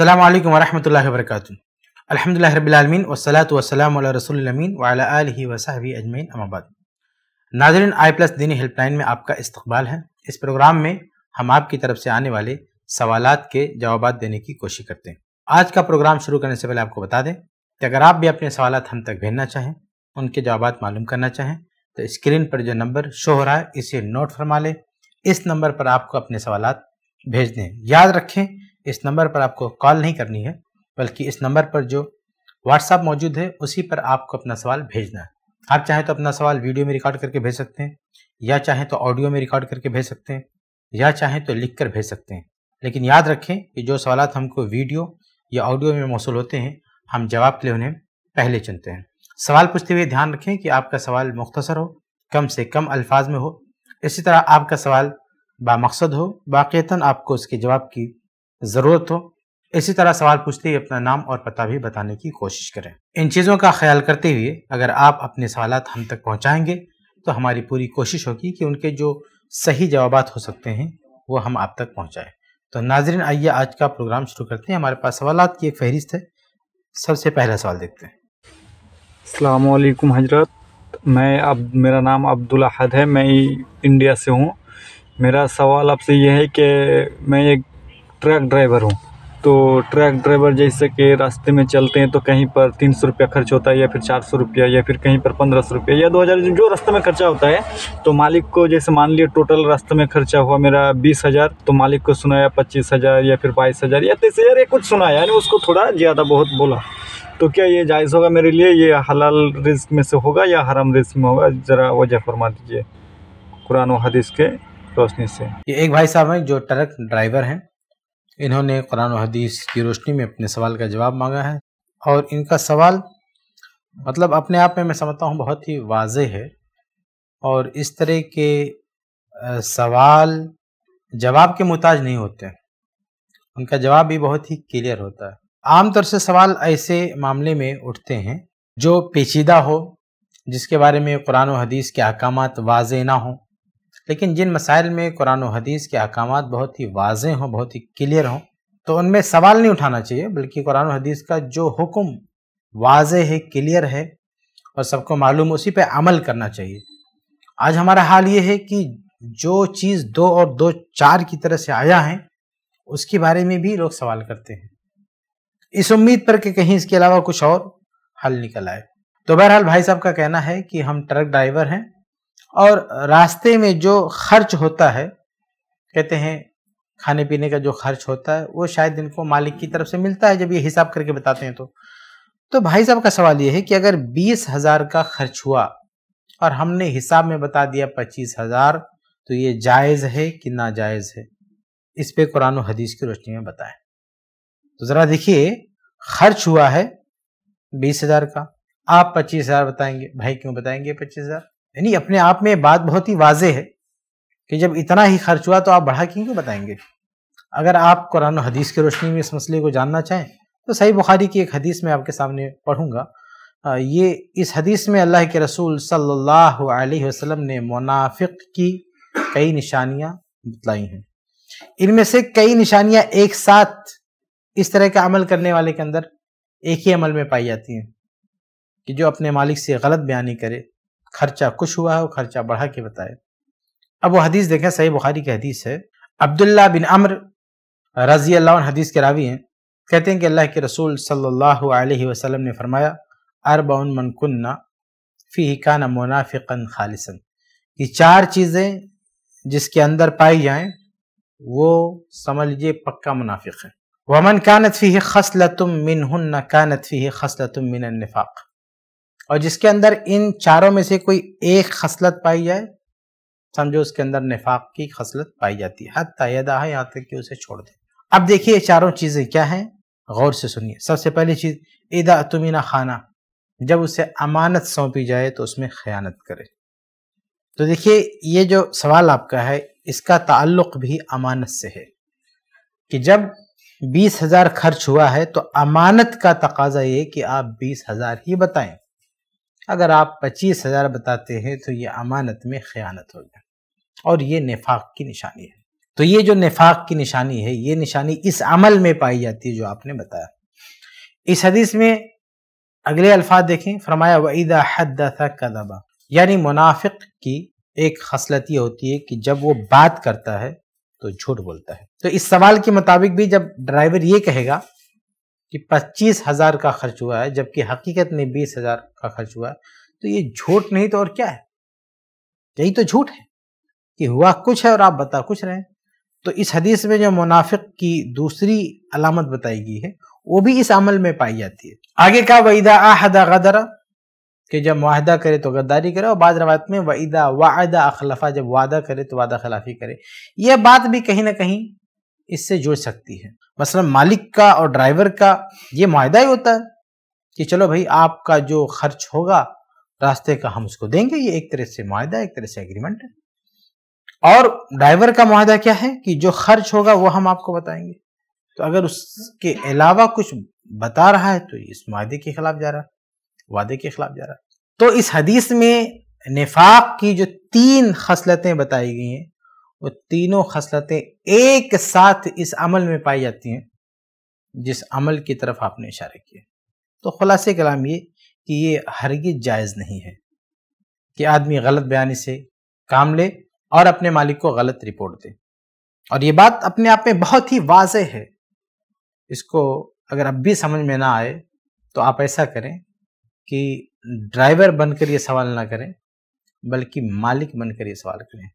अल्लाम वरहमल वर्क अलहमदिल्ला रबीआलमीन वसलात वसलाम रसोलमीन वाली वसाहबी अजमैन अमाबाद नाजरन आई प्लस दीनी हेल्पलाइन में आपका इस्तबाल है इस प्रोग्राम में हम आपकी तरफ से आने वाले सवाल के जवाब देने की कोशिश करते हैं आज का प्रोग्राम शुरू करने से पहले आपको बता दें कि अगर आप भी अपने सवाल हम तक भेजना चाहें उनके जवाब मालूम करना चाहें तो स्क्रीन पर जो नंबर शो हो रहा है इसे नोट फरमा लें इस नंबर पर आपको अपने सवाल भेज दें याद रखें इस नंबर पर आपको कॉल नहीं करनी है बल्कि इस नंबर पर जो व्हाट्सअप मौजूद है उसी पर आपको अपना सवाल भेजना है आप चाहें तो अपना सवाल वीडियो में रिकॉर्ड करके भेज सकते हैं या चाहें तो ऑडियो में रिकॉर्ड करके भेज सकते हैं या चाहें तो लिख कर भेज सकते हैं लेकिन याद रखें कि जो सवाल हमको वीडियो या ऑडियो में मौसू होते हैं हम जवाब के लिए उन्हें पहले चुनते हैं सवाल पूछते हुए ध्यान रखें कि आपका सवाल मुख्तसर हो कम से कम अल्फाज में हो इसी तरह आपका सवाल बामकसद हो बाकी आपको उसके जवाब की ज़रूरत हो इसी तरह सवाल पूछते ही अपना नाम और पता भी बताने की कोशिश करें इन चीज़ों का ख्याल करते हुए अगर आप अपने सवाल हम तक पहुँचाएँगे तो हमारी पूरी कोशिश होगी कि उनके जो सही जवाब हो सकते हैं वो हम आप तक पहुँचाएँ तो नाजरन आइए आज का प्रोग्राम शुरू करते हैं हमारे पास सवाल की एक फहरिस्त है सबसे पहला सवाल देखते हैं अलमैकम हजरत मैं अब मेरा नाम अब्दुल अहद है मैं इंडिया से हूँ मेरा सवाल आपसे यह है कि मैं एक ट्रक ड्राइवर हूँ तो ट्रक ड्राइवर जैसे कि रास्ते में चलते हैं तो कहीं पर तीन सौ रुपया खर्च होता है या फिर चार सौ रुपया या फिर कहीं पर पंद्रह सौ रुपया या दो हज़ार जो रास्ते में खर्चा होता है तो मालिक को जैसे मान लिया टोटल रास्ते में खर्चा हुआ मेरा बीस हज़ार तो मालिक को सुनाया पच्चीस हज़ार या फिर बाईस हज़ार या तीस हज़ार या कुछ सुनाया यानी उसको थोड़ा ज़्यादा बहुत बोला तो क्या ये जायज़ होगा मेरे लिए ये हलाल रिस्क में से होगा या हराम रिस्क में होगा ज़रा वजह फरमा दीजिए कुरान हदीस के रोशनी से ये एक भाई साहब हैं जो ट्रक ड्राइवर हैं इन्होंने कुरान हदीस की रोशनी में अपने सवाल का जवाब मांगा है और इनका सवाल मतलब अपने आप में मैं समझता हूँ बहुत ही वाज है और इस तरह के सवाल जवाब के मोहताज नहीं होते उनका जवाब भी बहुत ही क्लियर होता है आमतौर से सवाल ऐसे मामले में उठते हैं जो पेचीदा हो जिसके बारे में कुरान हदीस के अहकाम वाज ना हों लेकिन जिन मसाइल में कुरान हदीस के अहकाम बहुत ही वाजे हों बहुत ही क्लियर हों तो उनमें सवाल नहीं उठाना चाहिए बल्कि कुरान हदीस का जो हुक्म वाज है क्लियर है और सबको मालूम उसी पर अमल करना चाहिए आज हमारा हाल ये है कि जो चीज़ दो और दो चार की तरह से आया है उसके बारे में भी लोग सवाल करते हैं इस उम्मीद पर कि कहीं इसके अलावा कुछ और हल निकल आए तो बहरहाल भाई साहब का कहना है कि हम ट्रक ड्राइवर हैं और रास्ते में जो खर्च होता है कहते हैं खाने पीने का जो खर्च होता है वो शायद इनको मालिक की तरफ से मिलता है जब ये हिसाब करके बताते हैं तो तो भाई साहब का सवाल ये है कि अगर बीस हजार का खर्च हुआ और हमने हिसाब में बता दिया पच्चीस हजार तो ये जायज़ है कि नाजायज़ है इस पे कुरान और हदीस की रोशनी में बताएं तो ज़रा देखिए खर्च हुआ है बीस हजार का आप पच्चीस हजार बताएंगे भाई क्यों बताएंगे पच्चीस हजार यानी अपने आप में बात बहुत ही वाजे है कि जब इतना ही खर्च हुआ तो आप बढ़ा क्यों क्यों बताएंगे अगर आप कुरान हदीस की रोशनी में इस मसले को जानना चाहें तो सही बुखारी की एक हदीस में आपके सामने पढ़ूंगा ये इस हदीस में अल्लाह के रसूल सल्लल्लाहु अलैहि वसल्लम ने मुनाफिक की कई निशानियां बतलाई हैं इनमें से कई निशानियां एक साथ इस तरह का अमल करने वाले के अंदर एक ही अमल में पाई जाती हैं कि जो अपने मालिक से गलत बयानी करे खर्चा कुछ हुआ है वो खर्चा बढ़ा के बताए अब वो हदीस देखें सही बुखारी की हदीस है अब्दुल्ला बिन अम्र रजी अल्लाह हदीस के रावी हैं कहते हैं कि अल्लाह के रसूल सल्लल्लाहु अलैहि वसल्लम ने फरमाया अरबाउन मनकुन्ना फ़ी काना मुनाफिकन खालिसन ये चार चीज़ें जिसके अंदर पाई जाएं वो समझ लीजिए पक्का मुनाफिक है वमन कानत फ़ी खसलतुम मिन हन्ना कानत फ़ी खसलतुम मिन नफ़ाक़ और जिसके अंदर इन चारों में से कोई एक खसलत पाई जाए समझो उसके अंदर निफाक की खसलत पाई जाती है हद तयदा है यहाँ तक कि उसे छोड़ दे अब देखिए चारों चीज़ें क्या हैं गौर से सुनिए सबसे पहली चीज़ इदा तुमीना खाना जब उसे अमानत सौंपी जाए तो उसमें ख़यानत करे तो देखिए ये जो सवाल आपका है इसका ताल्लुक भी अमानत से है कि जब बीस हज़ार खर्च हुआ है तो अमानत का तकाजा ये कि आप बीस हज़ार ही बताएं अगर आप पच्चीस हजार बताते हैं तो ये अमानत में ख़यानत हो गया और ये नफाक की निशानी है तो ये जो नफाक की निशानी है ये निशानी इस अमल में पाई जाती है जो आपने बताया इस हदीस में अगले अल्फाज देखें फरमाया वईदा हद कदबा यानी मुनाफिक की एक खसलत यह होती है कि जब वो बात करता है तो झूठ बोलता है तो इस सवाल के मुताबिक भी जब ड्राइवर ये कहेगा कि पच्चीस हज़ार का खर्च हुआ है जबकि हकीकत में बीस हज़ार का खर्च हुआ है तो ये झूठ नहीं तो और क्या है यही तो झूठ है कि हुआ कुछ है और आप बता कुछ रहे तो इस हदीस में जो मुनाफिक की दूसरी अलामत बताई गई है वो भी इस अमल में पाई जाती है आगे का वईदा आहदा गदरा कि जब माहदा करे तो गद्दारी करे और बाद रवायत में वईदा वादा अखलफा जब वादा करे तो वादा खिलाफी करे यह बात भी कहीं ना कहीं इससे जुड़ सकती है मसलन मालिक का और ड्राइवर का ये माहा ही होता है कि चलो भाई आपका जो खर्च होगा रास्ते का हम उसको देंगे ये एक तरह से माहा एक तरह से एग्रीमेंट है और ड्राइवर का माहा क्या है कि जो खर्च होगा वो हम आपको बताएंगे तो अगर उसके अलावा कुछ बता रहा है तो इस माहे के खिलाफ जा रहा है वादे के खिलाफ जा रहा है तो इस हदीस में निफाक की जो तीन खसलतें बताई गई हैं वो तीनों खसलतें एक साथ इस अमल में पाई जाती हैं जिस अमल की तरफ आपने इशारे किए तो खुलासे कलाम ये कि ये हरगिज जायज़ नहीं है कि आदमी गलत बयानी से काम ले और अपने मालिक को गलत रिपोर्ट दे और ये बात अपने आप में बहुत ही वाज है इसको अगर अब भी समझ में ना आए तो आप ऐसा करें कि ड्राइवर बनकर ये सवाल ना करें बल्कि मालिक बनकर ये सवाल करें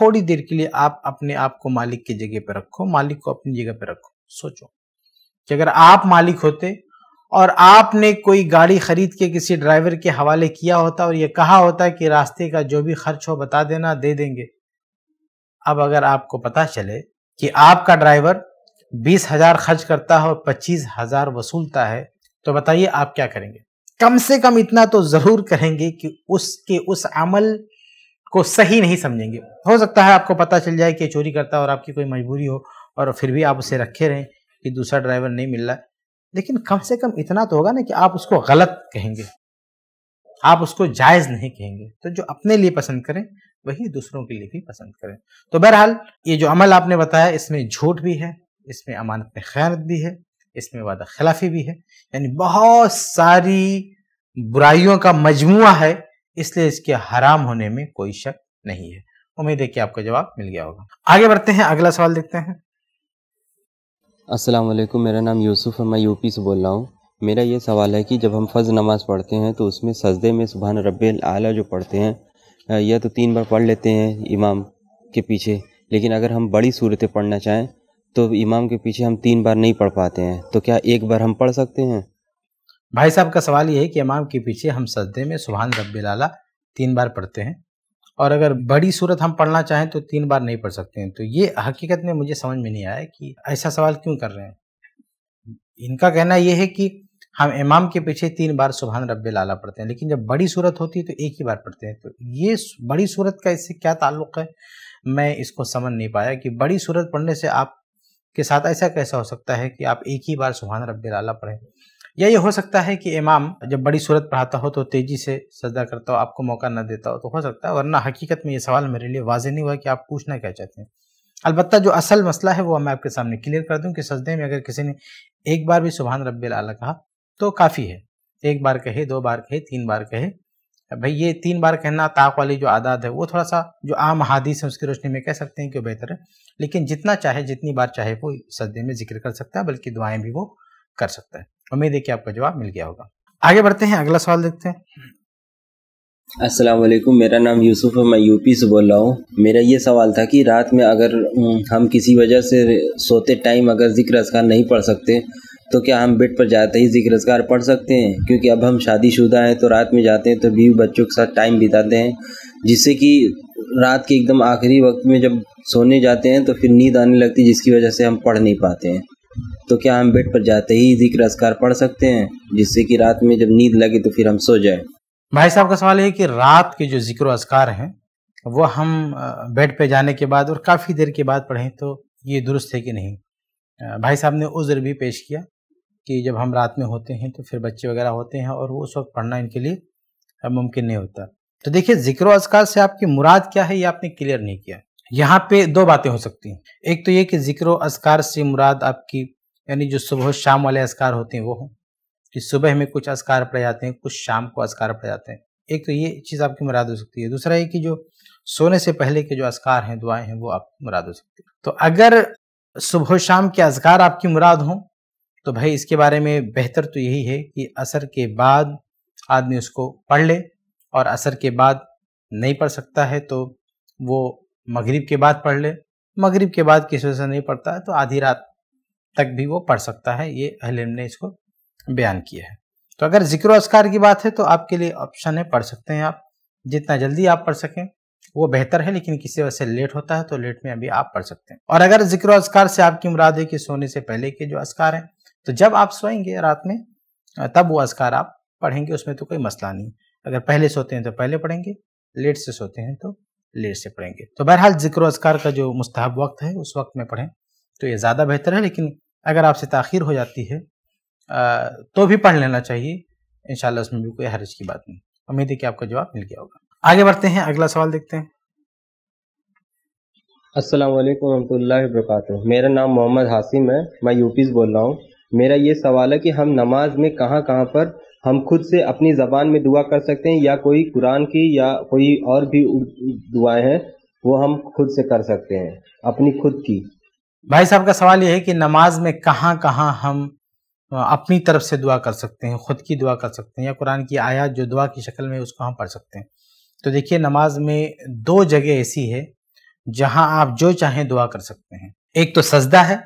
थोड़ी देर के लिए आप अपने आप को मालिक की जगह पर रखो मालिक को अपनी जगह पर रखो सोचो कि अगर आप मालिक होते और आपने कोई गाड़ी खरीद के किसी ड्राइवर के हवाले किया होता और ये कहा होता कि रास्ते का जो भी खर्च हो बता देना दे देंगे अब अगर आपको पता चले कि आपका ड्राइवर बीस हजार खर्च करता है और पच्चीस हजार वसूलता है तो बताइए आप क्या करेंगे कम से कम इतना तो जरूर करेंगे कि उसके उस अमल को सही नहीं समझेंगे हो सकता है आपको पता चल जाए कि चोरी करता और आपकी कोई मजबूरी हो और फिर भी आप उसे रखे रहें कि दूसरा ड्राइवर नहीं मिल रहा है लेकिन कम से कम इतना तो होगा ना कि आप उसको गलत कहेंगे आप उसको जायज़ नहीं कहेंगे तो जो अपने लिए पसंद करें वही दूसरों के लिए भी पसंद करें तो बहरहाल ये जो अमल आपने बताया इसमें झूठ भी है इसमें अमानत में खैरत भी है इसमें वादा खिलाफी भी है यानी बहुत सारी बुराइयों का मजमु है इसलिए इसके हराम होने में कोई शक नहीं है उम्मीद है कि आपका जवाब मिल गया होगा आगे बढ़ते हैं अगला सवाल देखते हैं अस्सलाम वालेकुम मेरा नाम यूसुफ है मैं यूपी से बोल रहा हूँ मेरा ये सवाल है कि जब हम फ़र्ज़ नमाज़ पढ़ते हैं तो उसमें सजदे में सुबह रब आला जो पढ़ते हैं यह तो तीन बार पढ़ लेते हैं इमाम के पीछे लेकिन अगर हम बड़ी सूरतें पढ़ना चाहें तो इमाम के पीछे हम तीन बार नहीं पढ़ पाते हैं तो क्या एक बार हम पढ़ सकते हैं भाई साहब का सवाल ये है कि इमाम के पीछे हम सजदे में सुबहान रब्बिलाला तीन बार पढ़ते हैं और अगर बड़ी सूरत हम पढ़ना चाहें तो तीन बार नहीं पढ़ सकते हैं तो ये हकीकत में मुझे समझ में नहीं आया कि ऐसा सवाल क्यों कर रहे हैं इनका कहना यह है कि हम इमाम के पीछे तीन बार सुबहान रब्बिल आला पढ़ते हैं लेकिन जब बड़ी सूरत होती है तो एक ही बार पढ़ते हैं तो ये बड़ी सूरत का इससे क्या ताल्लुक़ है मैं इसको समझ नहीं पाया कि बड़ी सूरत पढ़ने से आप के साथ ऐसा कैसा हो सकता है कि आप एक ही बार सुबहान रब्बिल आला पढ़ें या ये हो सकता है कि इमाम जब बड़ी सूरत पढ़ाता हो तो तेज़ी से सजदा करता हो आपको मौका न देता हो तो हो सकता है वरना हकीकत में ये सवाल मेरे लिए वाजे नहीं हुआ कि आप पूछना क्या चाहते हैं अलबत्त जो असल मसला है वो मैं आपके सामने क्लियर कर दूँ कि सजदे में अगर किसी ने एक बार भी सुबहान रब आला कहा तो काफ़ी है एक बार कहे दो बार कहे तीन बार कहे भाई ये तीन बार कहना ताक वाली जो आदात है वो थोड़ा सा जो आम हादिस है उसकी रोशनी में कह सकते हैं कि बेहतर है लेकिन जितना चाहे जितनी बार चाहे वो सदे में जिक्र कर सकता है बल्कि दुआएं भी वो कर सकता है उम्मीद है कि आपका जवाब मिल गया होगा आगे बढ़ते हैं अगला सवाल देखते हैं असलकुम मेरा नाम यूसुफ है मैं यूपी से बोल रहा हूँ मेरा ये सवाल था कि रात में अगर हम किसी वजह से सोते टाइम अगर जिक्र असकार नहीं पढ़ सकते तो क्या हम बेड पर जाते ही जिक्र असकार पढ़ सकते हैं क्योंकि अब हम शादीशुदा हैं तो रात में जाते हैं तो बीवी बच्चों के साथ टाइम बिताते हैं जिससे कि रात के एकदम आखिरी वक्त में जब सोने जाते हैं तो फिर नींद आने लगती जिसकी वजह से हम पढ़ नहीं पाते हैं तो क्या हम बेड पर जाते ही जिक्र असकार पढ़ सकते हैं जिससे कि रात में जब नींद लगे तो फिर हम सो जाए भाई साहब का सवाल है कि रात के जो जिक्र असकार हैं वो हम बेड पे जाने के बाद और काफ़ी देर के बाद पढ़ें तो ये दुरुस्त है कि नहीं भाई साहब ने उज्र भी पेश किया कि जब हम रात में होते हैं तो फिर बच्चे वगैरह होते हैं और उस वक्त पढ़ना इनके लिए मुमकिन नहीं होता तो देखिए जिक्र असकार से आपकी मुराद क्या है ये आपने क्लियर नहीं किया यहाँ पे दो बातें हो सकती हैं एक तो ये कि जिक्र असकार से मुराद आपकी यानी जो सुबह शाम वाले असकार होते हैं वो हों कि सुबह में कुछ असकार पड़ जाते हैं कुछ शाम को असकार पड़ जाते हैं एक तो ये चीज़ आपकी मुराद हो सकती है दूसरा ये कि जो सोने से पहले के जो असकार हैं दुआएं हैं वो आपकी मुराद हो सकती है तो अगर सुबह शाम के असकार आपकी मुराद हों तो भाई इसके बारे में बेहतर तो यही है कि असर के बाद आदमी उसको पढ़ ले और असर के बाद नहीं पढ़ सकता है तो वो मगरिब के बाद पढ़ ले मगरिब के बाद किसी वजह से नहीं पढ़ता है तो आधी रात तक भी वो पढ़ सकता है ये अहल ने इसको बयान किया है तो अगर जिक्र असकार की बात है तो आपके लिए ऑप्शन है पढ़ सकते हैं आप जितना जल्दी आप पढ़ सकें वो बेहतर है लेकिन किसी वजह से लेट होता है तो लेट में अभी आप पढ़ सकते हैं और अगर जिक्र असकार से आपकी मुराद है कि सोने से पहले के जो असकार हैं तो जब आप सोएंगे रात में तब वो असकार आप पढ़ेंगे उसमें तो कोई मसला नहीं अगर पहले सोते हैं तो पहले पढ़ेंगे लेट से सोते हैं तो लेट से पढ़ेंगे तो बहरहाल जिक्र अजकार का जो मुस्तहब वक्त है उस वक्त में पढ़ें तो ये ज़्यादा बेहतर है लेकिन अगर आपसे तखिर हो जाती है आ, तो भी पढ़ लेना चाहिए इन उसमें भी कोई हरज की बात नहीं उम्मीद है कि आपका जवाब मिल गया होगा आगे बढ़ते हैं अगला सवाल देखते हैं अस्सलाम वालेकुम वरहमतुल्लाहि मेरा नाम मोहम्मद हासिम है मैं यूपी से बोल रहा हूँ मेरा ये सवाल है कि हम नमाज में कहाँ कहाँ पर हम खुद से अपनी ज़बान में दुआ कर सकते हैं या कोई कुरान की या कोई और भी दुआएं हैं वो हम खुद से कर सकते हैं अपनी खुद की भाई साहब का सवाल यह है कि नमाज में कहाँ कहाँ हम अपनी तरफ से दुआ कर सकते हैं खुद की दुआ कर सकते हैं या कुरान की आयात जो दुआ की शक्ल में उसको हम पढ़ सकते हैं तो देखिए नमाज में दो जगह ऐसी है जहाँ आप जो चाहें दुआ कर सकते हैं एक तो सजदा है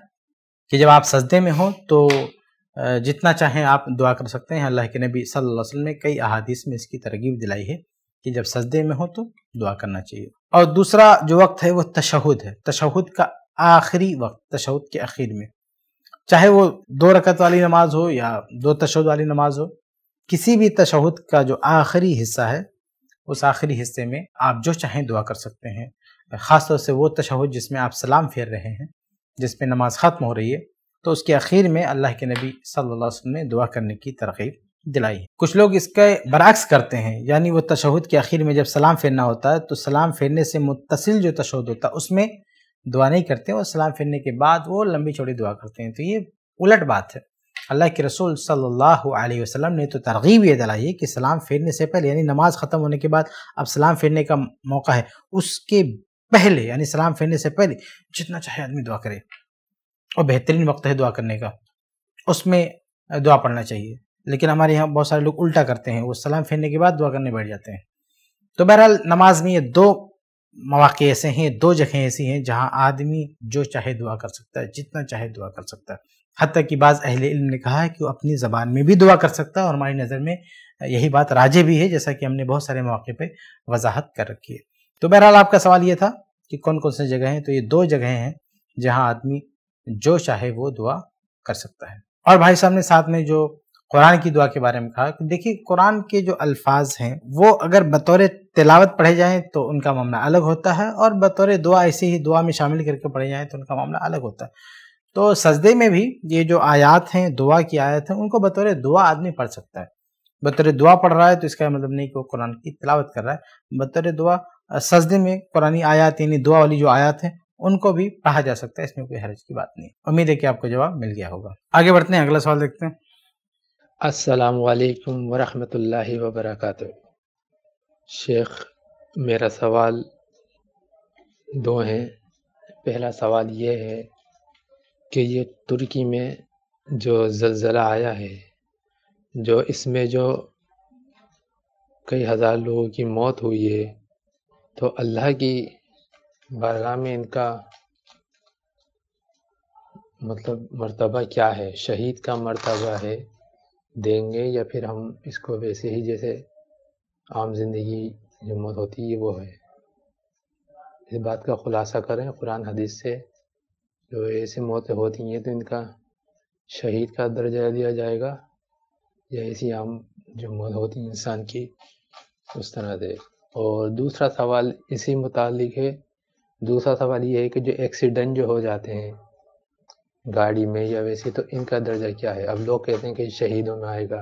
कि जब आप सजदे में हो तो जितना चाहें आप दुआ कर सकते हैं अल्लाह के नबी सल्लल्लाहु अलैहि वसल्लम ने कई अहादीस में इसकी तरगीब दिलाई है कि जब सजदे में हो तो दुआ करना चाहिए और दूसरा जो वक्त है वो तशहद है तशहद का आखिरी वक्त तशहद के आखिर में चाहे वो दो रकत वाली नमाज हो या दो तशहद वाली नमाज हो किसी भी तशहद का जो आखिरी हिस्सा है उस आखिरी हिस्से में आप जो चाहें दुआ कर सकते हैं ख़ासतौर से वो तशहद जिसमें आप सलाम फेर रहे हैं जिसमें नमाज ख़त्म हो रही है तो उसके आखिर में अल्लाह के नबी सल्लल्लाहु अलैहि वसल्लम ने दुआ करने की तरकीब दिलाई कुछ लोग इसका बरक्स करते हैं यानी वो तशहद के आखिर में जब सलाम फेरना होता है तो सलाम फेरने से मुतसिल जो तशहद होता है उसमें दुआ नहीं करते और सलाम फेरने के बाद वो लंबी चौड़ी दुआ करते हैं तो ये उलट बात है अल्लाह के रसूल सल्लल्लाहु अलैहि वसल्लम ने तो तरगीब ये दिलाई है कि सलाम फेरने से पहले यानी नमाज ख़त्म होने के बाद अब सलाम फेरने का मौका है उसके पहले यानी सलाम फेरने से पहले जितना चाहे आदमी दुआ करे और बेहतरीन वक्त है दुआ करने का उसमें दुआ पढ़ना चाहिए लेकिन हमारे यहाँ बहुत सारे लोग उल्टा करते हैं वो सलाम फेरने के बाद दुआ करने बैठ जाते हैं तो बहरहाल नमाज में ये दो मौक़े ऐसे हैं दो जगह ऐसी हैं जहाँ आदमी जो चाहे दुआ कर सकता है जितना चाहे दुआ कर सकता है हती कि बाज़ अहल इल्म ने कहा है कि वो अपनी ज़बान में भी दुआ कर सकता है और हमारी नज़र में यही बात राजे भी है जैसा कि हमने बहुत सारे मौक़े पर वजाहत कर रखी है तो बहरहाल आपका सवाल ये था कि कौन कौन से जगह हैं तो ये दो जगह हैं जहाँ आदमी जो चाहे वो दुआ कर सकता है और भाई साहब ने साथ में जो कुरान की दुआ के बारे में कहा कि देखिए कुरान के जो अल्फाज हैं वो अगर बतौर तिलावत पढ़े जाएं तो उनका मामला अलग होता है और बतौर दुआ ऐसे ही दुआ में शामिल करके पढ़े जाएं तो उनका मामला अलग होता है तो सजदे में भी ये जो आयात हैं दुआ की आयत हैं उनको बतौर दुआ आदमी पढ़ सकता है बतौर दुआ पढ़ रहा है तो इसका मतलब नहीं कि वो कुरान की तिलावत कर रहा है बतौर दुआ सजदे में कुरानी आयात यानी दुआ वाली जो आयात है उनको भी पढ़ा जा सकता है इसमें कोई हर्ज की बात नहीं उम्मीद है कि आपको जवाब मिल गया होगा आगे बढ़ते हैं अगला सवाल देखते हैं अस्सलाम वालेकुम वरहमतुल्लाहि शेख मेरा सवाल दो हैं पहला सवाल ये है कि ये तुर्की में जो जलज़ला आया है जो इसमें जो कई हज़ार लोगों की मौत हुई है तो अल्लाह की बारगाह में इनका मतलब मर्तबा क्या है शहीद का मर्तबा है देंगे या फिर हम इसको वैसे ही जैसे आम जिंदगी हिम्मत होती है वो है इस बात का खुलासा करें कुरान हदीस से जो ऐसे मौतें होती हैं तो इनका शहीद का दर्जा दिया जाएगा या ऐसी आम जो मौत होती है इंसान की उस तरह से और दूसरा सवाल इसी मुतालिक है दूसरा सवाल ये है कि जो एक्सीडेंट जो हो जाते हैं गाड़ी में या वैसे तो इनका दर्जा क्या है अब लोग कहते हैं कि शहीदों में आएगा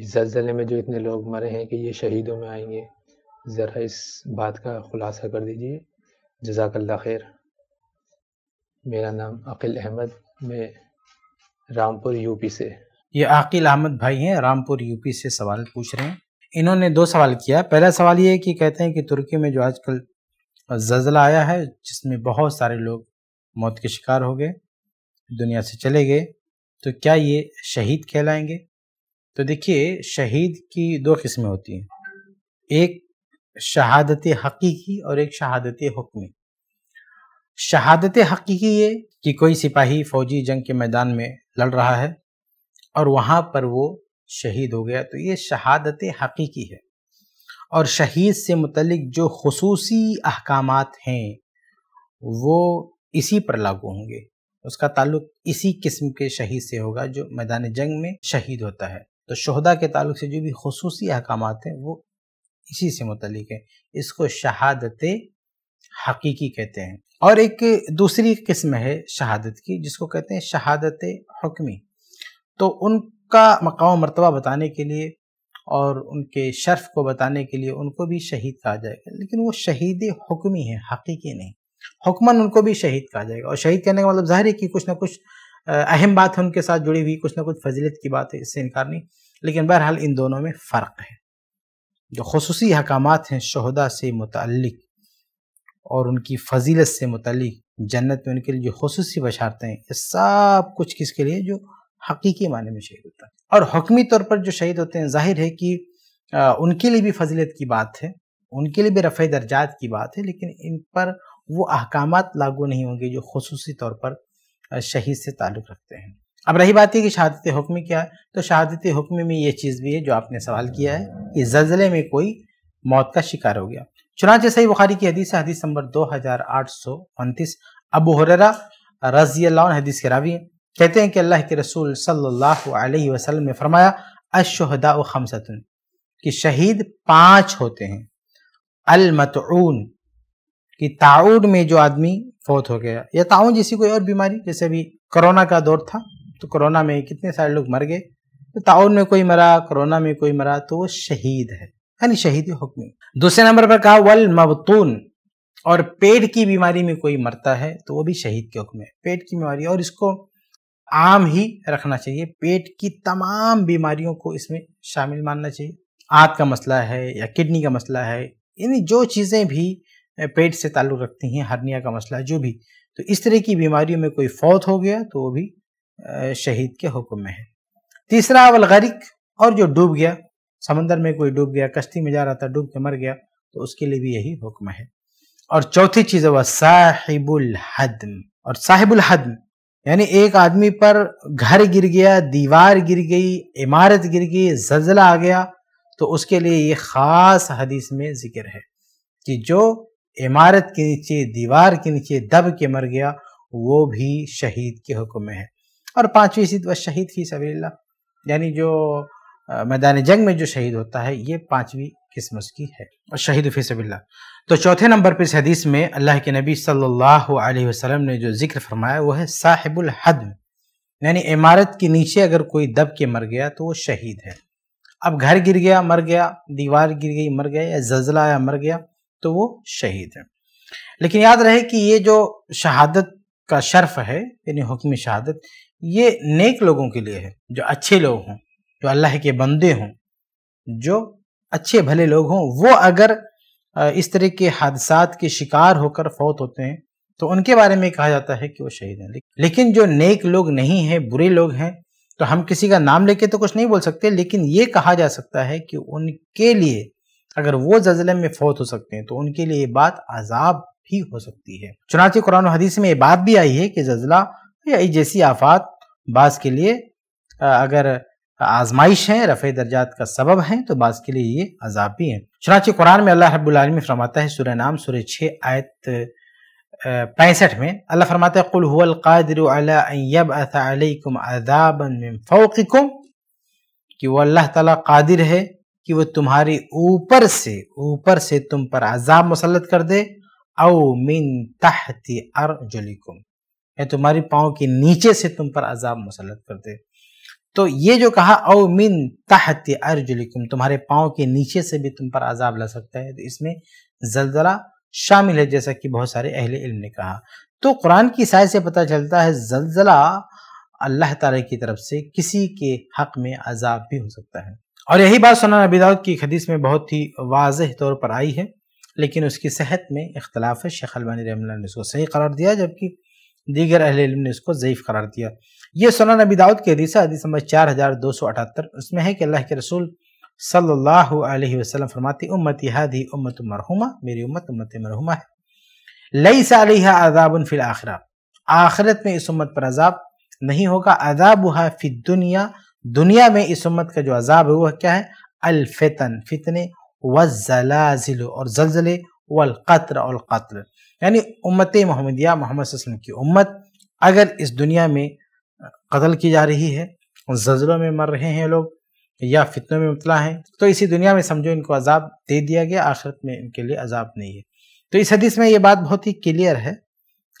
इस जल्जले में जो इतने लोग मरे हैं कि ये शहीदों में आएंगे ज़रा इस बात का खुलासा कर दीजिए जजाकल्ला खैर मेरा नाम अकील अहमद मैं रामपुर यूपी से ये आकिल अहमद भाई हैं रामपुर यूपी से सवाल पूछ रहे हैं इन्होंने दो सवाल किया पहला सवाल ये है कि कहते हैं कि तुर्की में जो आजकल जजला आया है जिसमें बहुत सारे लोग मौत के शिकार हो गए दुनिया से चले गए तो क्या ये शहीद कहलाएंगे तो देखिए शहीद की दो किस्में होती हैं एक शहादत हकीकी और एक शहादत हुक्मी शहादत हकीकी ये कि कोई सिपाही फौजी जंग के मैदान में लड़ रहा है और वहाँ पर वो शहीद हो गया तो ये शहादत हकीकी है और शहीद से मुतलिक जो खसूसी अहकाम हैं वो इसी पर लागू होंगे उसका ताल्लुक इसी किस्म के शहीद से होगा जो मैदान जंग में शहीद होता है तो शहदा के ताल्लुक से जो भी खसूसी अहकाम हैं वो इसी से मुतलिक है इसको शहादत हकीकी कहते हैं और एक दूसरी किस्म है शहादत की जिसको कहते हैं शहादत हुक्मी तो उनका मकाम मरतबा बताने के लिए और उनके शर्फ को बताने के लिए उनको भी शहीद कहा जाएगा लेकिन वो शहीद हुक्मी है हकीकी नहीं हुक्मन उनको भी शहीद कहा जाएगा और शहीद कहने का मतलब जाहिर है कि कुछ ना कुछ अहम बात है उनके साथ जुड़ी हुई कुछ ना कुछ फजीलत की बात है इससे इनकार नहीं लेकिन बहरहाल इन दोनों में फ़र्क है जो खसूसी अहकाम हैं शहदा से मुतल और उनकी फजीलत से मुतल जन्नत में उनके लिए जो खसूसी बशारतें हैं सब कुछ किसके लिए जो हकीकी माने में शहीद होता है और हकमी तौर पर जो शहीद होते हैं जाहिर है कि आ, उनके लिए भी फजलियत की बात है उनके लिए भी रफ़ दर्जात की बात है लेकिन इन पर वो अहकाम लागू नहीं होंगे जो खसूसी तौर पर शहीद से ताल्लुक़ रखते हैं अब रही बात है कि शहादत हुक्म क्या है तो शहादत हुक्म में ये चीज़ भी है जो आपने सवाल किया है कि जल्जले में कोई मौत का शिकार हो गया चुनाच सही बुखारी की हदीस हदीस नंबर दो हज़ार आठ सौ उनतीस अबू हुररा रजी हदीस के रावी कहते हैं कि अल्लाह के रसूल सल्लल्लाहु अलैहि वसल्लम ने फरमाया अशहदा खमसतन कि शहीद पांच होते हैं अलमतून कि ताउन में जो आदमी फौत हो गया या ताउन जैसी कोई और बीमारी जैसे अभी कोरोना का दौर था तो कोरोना में कितने सारे लोग मर गए तो ताउन में कोई मरा कोरोना में कोई मरा तो वो शहीद है यानी शहीद हुक्म दूसरे नंबर पर कहा वल मबतून और पेट की बीमारी में कोई मरता है तो वो भी शहीद के हुक्म है पेट की बीमारी और इसको आम ही रखना चाहिए पेट की तमाम बीमारियों को इसमें शामिल मानना चाहिए आँत का मसला है या किडनी का मसला है यानी जो चीज़ें भी पेट से ताल्लुक़ रखती हैं हरनिया का मसला जो भी तो इस तरह की बीमारियों में कोई फौत हो गया तो वो भी शहीद के हुक्म में है तीसरा अवल गरिक और जो डूब गया समंदर में कोई डूब गया कश्ती में जा रहा था डूब के मर गया तो उसके लिए भी यही हुक्म है और चौथी चीज़ वह साहिबुल हदम और साहिबुल हदम यानी एक आदमी पर घर गिर गया दीवार गिर गई इमारत गिर गई जलजला आ गया तो उसके लिए ये ख़ास हदीस में ज़िक्र है कि जो इमारत के नीचे दीवार के नीचे दब के मर गया वो भी शहीद के हुक्म में है और पाँचवीं सिद्ध व शहीद फी सबील्ला यानी जो मैदान जंग में जो शहीद होता है ये पाँचवीं किसमस की है और शहीद फ़ी तो चौथे नंबर पर इस हदीस में अल्लाह के नबी सल्लल्लाहु अलैहि वसल्लम ने जो जिक्र फरमाया वो है साहिबुल हदम यानी इमारत के नीचे अगर कोई दब के मर गया तो वो शहीद है अब घर गिर गया मर गया दीवार गिर गई मर गया या जजला आया मर गया तो वो शहीद है लेकिन याद रहे कि ये जो शहादत का शर्फ है यानी हुक्म शहादत ये नेक लोगों के लिए है जो अच्छे लोग हों जो अल्लाह के बंदे हों जो अच्छे भले लोग हों वो अगर इस तरह के हादसा के शिकार होकर फौत होते हैं तो उनके बारे में कहा जाता है कि वो शहीद हैं लेकिन जो नेक लोग नहीं हैं बुरे लोग हैं तो हम किसी का नाम लेके तो कुछ नहीं बोल सकते लेकिन ये कहा जा सकता है कि उनके लिए अगर वो जजले में फौत हो सकते हैं तो उनके लिए ये बात आजाब भी हो सकती है चुनाची कुरान हदीस में ये बात भी आई है कि जजला या जैसी आफात बास के लिए अगर आजमाइश है रफ़ दर्जात का सबब है तो बाज़ के लिए ये अजाब भी है चुनाची कुरान में अल्लाह रबालमी फरमाता है सुरह नाम सुरह छः आयत पैंसठ में अल्लाह फरमाता है कुल कि वो अल्लाह ताला कादिर है कि वो तुम्हारी ऊपर से ऊपर से तुम पर अजाब मुसलत कर दे औ मिन तहती अरजुलिकुम या तुम्हारी पाँव के नीचे से तुम पर अजाब मुसलत कर दे तो ये जो कहा औ मिन तहत अर्जुलिकुम तुम्हारे पाँव के नीचे से भी तुम पर आजाब ला सकता है तो इसमें जलजला शामिल है जैसा कि बहुत सारे अहिल इल्म ने कहा तो कुरान की साय से पता चलता है जलजला अल्लाह ताला की तरफ से किसी के हक में अजाब भी हो सकता है और यही बात सुना नबी दाऊद की हदीस में बहुत ही वाज तौर पर आई है लेकिन उसकी सेहत में इख्तलाफ है शेख अलबानी रहमल्ला ने उसको सही करार दिया जबकि दीगर अहल इल्म ने इसको ज़यीफ़ करार दिया ये सोना नबी दाऊद के हदीसा हदीस नंबर चार हज़ार दो सौ अठहत्तर उसमें है कि अल्लाह के रसूल सल्लल्लाहु अलैहि वसल्लम फरमाती उम्मत हादी उम्मत मरहुमा मेरी उम्मत उम्मत मरहुमा है लई सालिहा अजाबन फिल आखरा आखिरत में इस उम्मत पर अजाब नहीं होगा अजाब हुआ फिर दुनिया दुनिया में इस उम्मत का जो अजाब है वह क्या है अलफितन फितने व जलाजिल और जलजले वलकत्र और कत्र यानी उम्मत मोहम्मदिया मोहम्मद की उम्मत अगर इस दुनिया में कत्ल की जा रही है जजलों में मर रहे हैं लोग या फितनों में मुबला हैं तो इसी दुनिया में समझो इनको अजाब दे दिया गया आखिरत में इनके लिए अजाब नहीं है तो इस हदीस में ये बात बहुत ही क्लियर है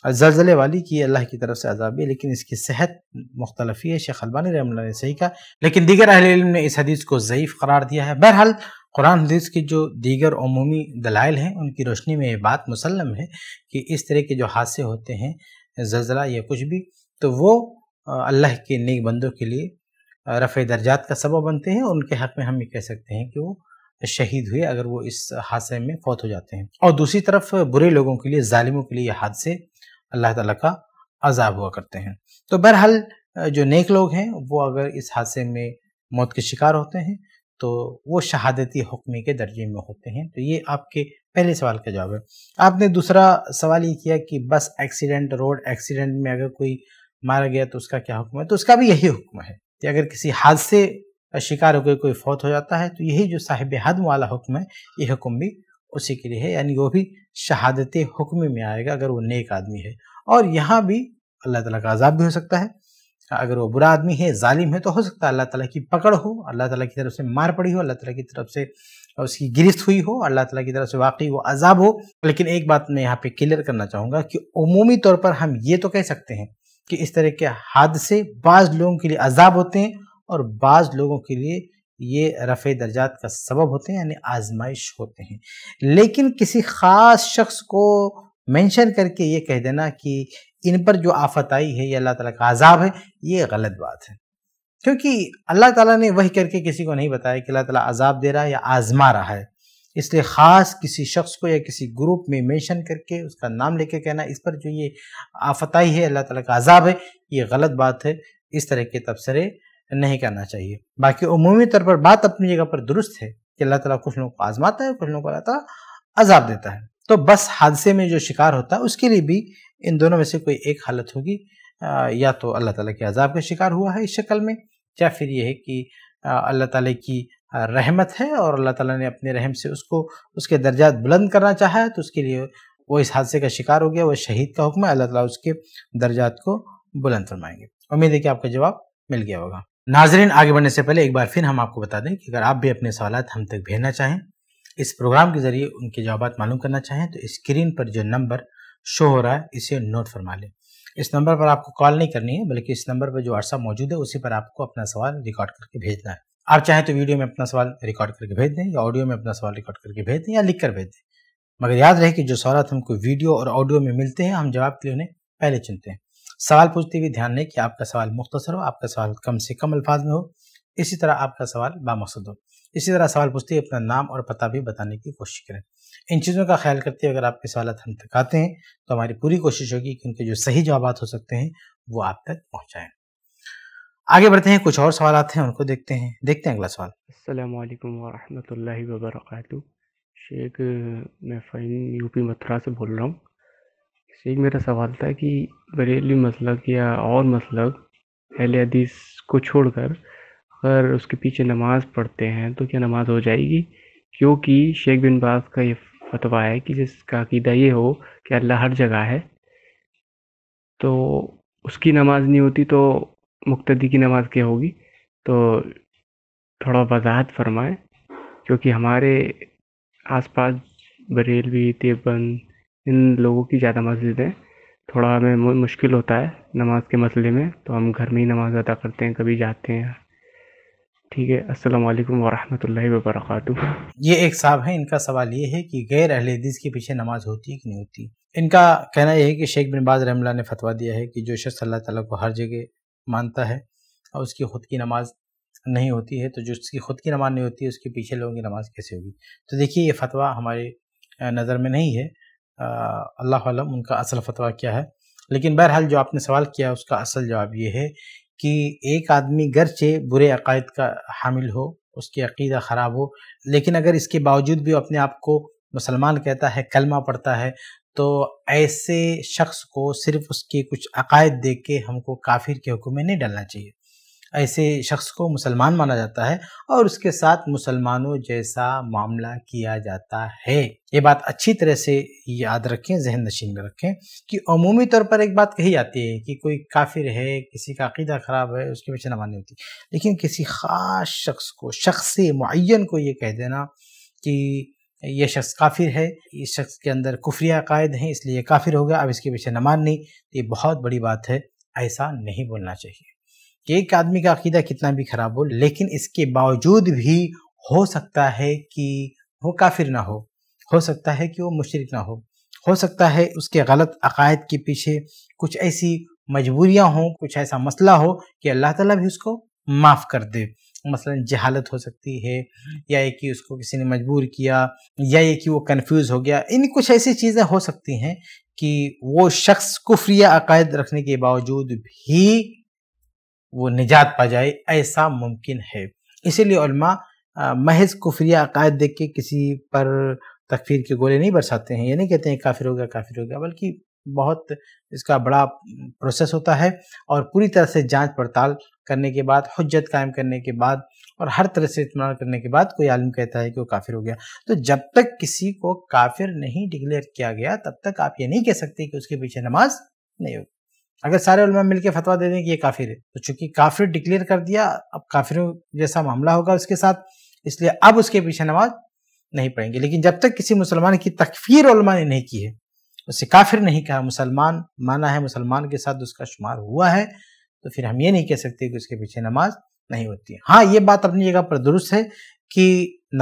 जलजले वाली की अल्लाह की तरफ से अजाब है लेकिन इसकी सेहत मुख्तलफी है शेख अलबानी रहमल्ला ने सही कहा लेकिन दीगर अहल ने इस हदीस को ज़यीफ़ करार दिया है बहरहाल कुरान हदीस की जो दीगर अमूमी दलाइल हैं उनकी रोशनी में ये बात मुसलम है कि इस तरह के जो हादसे होते हैं जलजला या कुछ भी तो वो अल्लाह के नेक बंदों के लिए रफ़ दर्जात का सबब बनते हैं और उनके हक़ में हम ये कह सकते हैं कि वो शहीद हुए अगर वो इस हादसे में फौत हो जाते हैं और दूसरी तरफ बुरे लोगों के लिए ालिमों के लिए ये हादसे अल्लाह ताला का अजाब हुआ करते हैं तो बहरहाल जो नेक लोग हैं वो अगर इस हादसे में मौत के शिकार होते हैं तो वो शहादती हुक्मी के दर्जे में होते हैं तो ये आपके पहले सवाल का जवाब है आपने दूसरा सवाल ये किया कि बस एक्सीडेंट रोड एक्सीडेंट में अगर कोई मारा गया तो उसका क्या हुक्म है तो उसका भी यही हुक्म है कि अगर किसी हादसे का शिकार होकर कोई फौत हो जाता है तो यही जो साहिब हदम वाला हुक्म है ये हुक्म भी उसी के लिए है यानी वो भी शहादत हुक्म में आएगा अगर वो नेक आदमी है और यहाँ भी अल्लाह तला का अजाब भी हो सकता है अगर वो बुरा आदमी है जालिम है तो हो सकता है अल्लाह ताला की पकड़ हो अल्लाह ताला की तरफ से मार पड़ी हो अल्लाह ताला की तरफ से उसकी गिरफ्त हुई हो अल्लाह ताला की तरफ से वाकई वो अजाब हो लेकिन एक बात मैं यहाँ पे क्लियर करना चाहूँगा कि अमूमी तौर पर हम ये तो कह सकते हैं कि इस तरह के हादसे बाज़ लोगों के लिए अजाब होते हैं और बाज़ लोगों के लिए ये रफ़ दर्जात का सबब होते हैं यानी आजमाइश होते हैं लेकिन किसी ख़ास शख्स को मेंशन करके ये कह देना कि इन पर जो आफत आई है या अल्लाह ताला का आज़ाब है ये गलत बात है क्योंकि अल्लाह ताला ने वही करके किसी को नहीं बताया कि अल्लाह ताला आज़ाब दे रहा है या आज़मा रहा है इसलिए ख़ास किसी शख्स को या किसी ग्रुप में मेंशन करके उसका नाम लेके कहना इस पर जो ये आफताई है अल्लाह ताला का अजाब है ये गलत बात है इस तरह के तबसरे नहीं करना चाहिए बाकी अमूमी तौर पर बात अपनी जगह पर दुरुस्त है कि अल्लाह ताला कुछ लोगों को आजमाता है कुछ लोगों को अल्लाह ताला अजाब देता है तो बस हादसे में जो शिकार होता है उसके लिए भी इन दोनों में से कोई एक हालत होगी या तो अल्लाह ताला के अजाब का शिकार हुआ है इस शक्ल में या फिर यह है कि अल्लाह ताला की रहमत है और अल्लाह ताला ने अपने रहम से उसको उसके दर्जात बुलंद करना चाहा है तो उसके लिए वो इस हादसे का शिकार हो गया वो शहीद का हुक्म है अल्लाह ताला उसके दर्जात को बुलंद फरमाएंगे उम्मीद है कि आपका जवाब मिल गया होगा नाजरीन आगे बढ़ने से पहले एक बार फिर हम आपको बता दें कि अगर आप भी अपने सवाल हम तक भेजना चाहें इस प्रोग्राम के ज़रिए उनके जवाब मालूम करना चाहें तो स्क्रीन पर जो नंबर शो हो रहा है इसे नोट फरमा लें इस नंबर पर आपको कॉल नहीं करनी है बल्कि इस नंबर पर जो व्हाट्सअप मौजूद है उसी पर आपको अपना सवाल रिकॉर्ड करके भेजना है आप चाहें तो वीडियो में अपना सवाल रिकॉर्ड करके भेज दें या ऑडियो में अपना सवाल रिकॉर्ड करके भेज दें या लिख कर भेज दें मगर याद रहे कि जो सवाल हमको वीडियो और ऑडियो में मिलते हैं हम जवाब के लिए उन्हें पहले चुनते हैं सवाल पूछते हुए ध्यान दें कि आपका सवाल मुख्तसर हो आपका सवाल कम से कम अल्फाज में हो इसी तरह आपका सवाल बामकसद हो इसी तरह सवाल पूछते हुए अपना नाम और पता भी बताने की कोशिश करें इन चीज़ों का ख्याल करते हुए अगर आपके सवाल हम तक आते हैं तो हमारी पूरी कोशिश होगी कि उनके जो सही जवाब हो सकते हैं वो आप तक पहुँचाएँ आगे बढ़ते हैं कुछ और सवाल आते हैं उनको देखते हैं देखते हैं अगला सवाल असलकम वरहमल वबरक शेख मैं फ़ाइन यूपी मथुरा से बोल रहा हूँ शेख मेरा सवाल था कि बरेली मसलक या और मसलक अहल हदीस को छोड़कर अगर उसके पीछे नमाज़ पढ़ते हैं तो क्या नमाज़ हो जाएगी क्योंकि शेख बिन बास का ये फतवा है कि जिसका अकीदा ये हो कि अल्लाह हर जगह है तो उसकी नमाज़ नहीं होती तो मुक्तदी की नमाज़ क्या होगी तो थोड़ा वजाहत फरमाएं क्योंकि हमारे आसपास बरेलवी देवबंद इन लोगों की ज़्यादा मस्जिद हैं थोड़ा हमें मुश्किल होता है नमाज के मसले में तो हम घर में ही नमाज़ अदा करते हैं कभी जाते हैं ठीक है अस्सलाम वालेकुम वरहमतुल्लाहि वबरकातु ये एक साहब हैं इनका सवाल ये है कि गैर अहले हदीस के पीछे नमाज होती है कि नहीं होती इनका कहना यह है कि शेख बिन बाज रहमला ने फतवा दिया है कि जो शख्स अल्लाह ताला को हर जगह मानता है और उसकी ख़ुद की नमाज नहीं होती है तो जिसकी ख़ुद की नमाज नहीं होती है उसके पीछे लोगों की नमाज कैसे होगी तो देखिए ये फतवा हमारे नज़र में नहीं है अल्लाह आलम उनका असल फतवा क्या है लेकिन बहरहाल जो आपने सवाल किया उसका असल जवाब ये है कि एक आदमी गरचे बुरे अकायद का हामिल हो उसकी अकीदा ख़राब हो लेकिन अगर इसके बावजूद भी अपने आप को मुसलमान कहता है कलमा पढ़ता है तो ऐसे शख्स को सिर्फ उसके कुछ अकायद देख के हमको काफिर के हुक्म में नहीं डालना चाहिए ऐसे शख्स को मुसलमान माना जाता है और उसके साथ मुसलमानों जैसा मामला किया जाता है ये बात अच्छी तरह से याद रखें जहन नशीन में रखें कि अमूमी तौर पर एक बात कही जाती है कि कोई काफिर है किसी का अकीदा ख़राब है उसकी वजह नमानी होती लेकिन किसी ख़ास शख्स को शख्स मुन को ये कह देना कि ये शख्स काफिर है इस शख्स के अंदर कुफ्रिया अकायद हैं इसलिए ये काफिर हो गया अब इसके पीछे नमान नहीं तो ये बहुत बड़ी बात है ऐसा नहीं बोलना चाहिए कि एक आदमी का अकीदा कितना भी खराब हो लेकिन इसके बावजूद भी हो सकता है कि वो काफिर ना हो हो सकता है कि वो मुशरक ना हो हो सकता है उसके गलत अकायद के पीछे कुछ ऐसी मजबूरियाँ हों कुछ ऐसा मसला हो कि अल्लाह ताला भी उसको माफ़ कर दे मसलन जहालत हो सकती है हम्म। या ये कि उसको किसी ने मजबूर किया या ये कि वो कंफ्यूज हो गया इन कुछ ऐसी चीज़ें हो सकती हैं कि वो शख्स कुफ्रिया अकायद रखने के बावजूद भी वो निजात पा जाए ऐसा मुमकिन है इसीलिए महज कुफ्रिया अकायद देख के किसी पर तकफीर के गोले नहीं बरसाते हैं ये नहीं कहते हैं काफिर हो गया काफिर हो गया बल्कि बहुत इसका बड़ा प्रोसेस होता है और पूरी तरह से जांच पड़ताल करने के बाद हजत कायम करने के बाद और हर तरह से इतमान करने के बाद कोई आलम कहता है कि वो काफिर हो गया तो जब तक किसी को काफिर नहीं डिक्लेयर किया गया तब तक आप ये नहीं कह सकते कि उसके पीछे नमाज नहीं होगी अगर सारे उलमा मिलकर फतवा दे दें कि ये काफिर है तो चूंकि काफिर डिक्लेयर कर दिया अब काफिरों जैसा मामला होगा उसके साथ इसलिए अब उसके पीछे नमाज नहीं पढ़ेंगे लेकिन जब तक किसी मुसलमान की तकफीर उलमा ने नहीं की है उसे काफिर नहीं कहा मुसलमान माना है मुसलमान के साथ उसका शुमार हुआ है तो फिर हम ये नहीं कह सकते कि उसके पीछे नमाज नहीं होती है हाँ ये बात अपनी जगह पर दुरुस्त है कि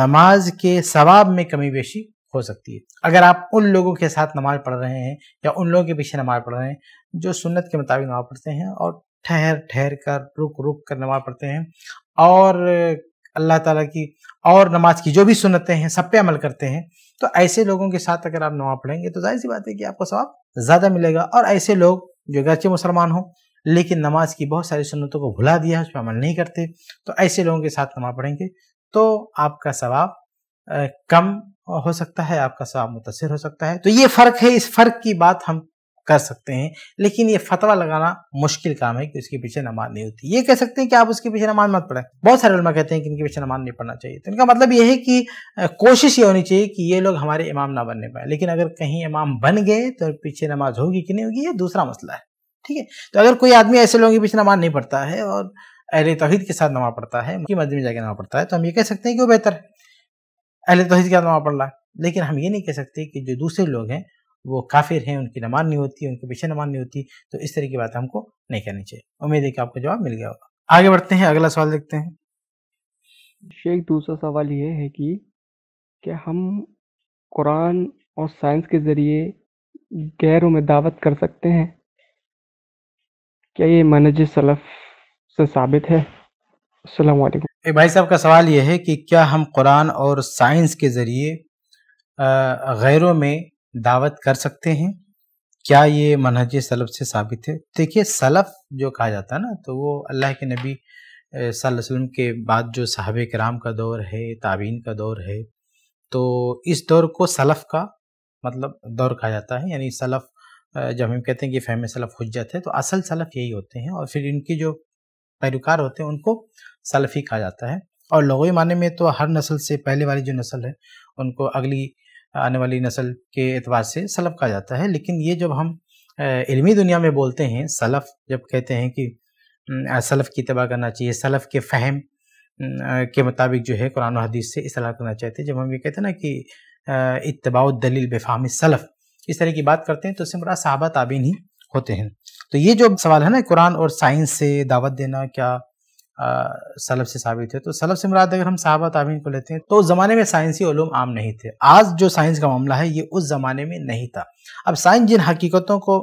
नमाज के सवाब में कमी बेशी हो सकती है अगर आप उन लोगों के साथ नमाज पढ़ रहे हैं या उन लोगों के पीछे नमाज पढ़ रहे हैं जो सुन्नत के मुताबिक नमाज पढ़ते हैं और ठहर ठहर कर रुक रुक कर नमाज पढ़ते हैं और अल्लाह ताला की और नमाज की जो भी सुनते हैं सब पे अमल करते हैं तो ऐसे लोगों के साथ अगर आप नवा पढ़ेंगे तो जाहिर सी बात है कि आपको सवाब ज़्यादा मिलेगा और ऐसे लोग जो गरचे मुसलमान हों लेकिन नमाज की बहुत सारी सुन्नतों को भुला दिया है उस पर अमल नहीं करते तो ऐसे लोगों के साथ नमाज पढ़ेंगे तो आपका सवाब कम हो सकता है आपका सवाब मुतासर हो सकता है तो ये फ़र्क है इस फ़र्क की बात हम कर सकते हैं लेकिन ये फतवा लगाना मुश्किल काम है कि उसके पीछे नमाज नहीं होती ये कह सकते हैं कि आप उसके पीछे नमाज मत पढ़ें बहुत सारे लमा कहते हैं कि इनके पीछे नमाज नहीं पढ़ना चाहिए तो इनका मतलब यह है कि कोशिश ये होनी चाहिए कि ये लोग हमारे इमाम ना बनने पाए लेकिन अगर कहीं इमाम बन गए तो पीछे नमाज होगी कि नहीं होगी ये दूसरा मसला है ठीक है तो अगर कोई आदमी ऐसे लोगों के पीछे नमाज नहीं पढ़ता है और अहल तोहद के साथ नमाज पढ़ता है उनकी मस्जिद में जाकर नमाज पढ़ता है तो हम ये कह सकते हैं कि वो बेहतर है अहल तोहद के साथ नमाज पढ़ रहा है लेकिन हम ये नहीं कह सकते कि जो दूसरे लोग हैं वो काफिर हैं उनकी नमाज नहीं होती उनके पीछे नमाज नहीं होती तो इस तरह की बात हमको नहीं करनी चाहिए उम्मीद है कि आपको जवाब मिल गया होगा आगे बढ़ते हैं अगला सवाल देखते हैं शेख दूसरा सवाल ये है कि क्या हम कुरान और साइंस के ज़रिए गैरों में दावत कर सकते हैं क्या ये मनज सलफ से साबित है ए भाई साहब का सवाल यह है कि क्या हम कुरान और साइंस के ज़रिए गैरों में दावत कर सकते हैं क्या ये मनहज सलफ़ से साबित है देखिए सलफ़ जो कहा जाता है ना तो वो अल्लाह के नबी वसल्लम के बाद जो साहब कराम का दौर है ताबीन का दौर है तो इस दौर को सलफ़ का मतलब दौर कहा जाता है यानी सलफ़ जब हम कहते हैं कि फैम सलफ़ हजत है तो असल सलफ़ यही होते हैं और फिर इनके जो पैरोकार होते हैं उनको सलफ़ी कहा जाता है और लोगों माने में तो हर नस्ल से पहले वाली जो नस्ल है उनको अगली आने वाली नस्ल के एतबार से सलफ़ कहा जाता है लेकिन ये जब हम इलमी दुनिया में बोलते हैं सलफ़ जब कहते हैं कि सलफ़ की तबाह करना चाहिए सलफ़ के फ़हम के मुताबिक जो है कुरान हदीस से इसलाह करना चाहते हैं जब हम ये कहते हैं ना कि इतबाउ दलील बेफाम सलफ़ इस तरह की बात करते हैं तो इससे मुरा साहबा ताबीन ही होते हैं तो ये जो सवाल है ना कुरान और साइंस से दावत देना क्या सलब से साबित है तो सलब से मुराद अगर हम साहबा ताबीन को लेते हैं तो उस ज़माने में साइंसी ओलूम आम नहीं थे आज जो साइंस का मामला है ये उस ज़माने में नहीं था अब साइंस जिन हकीकतों को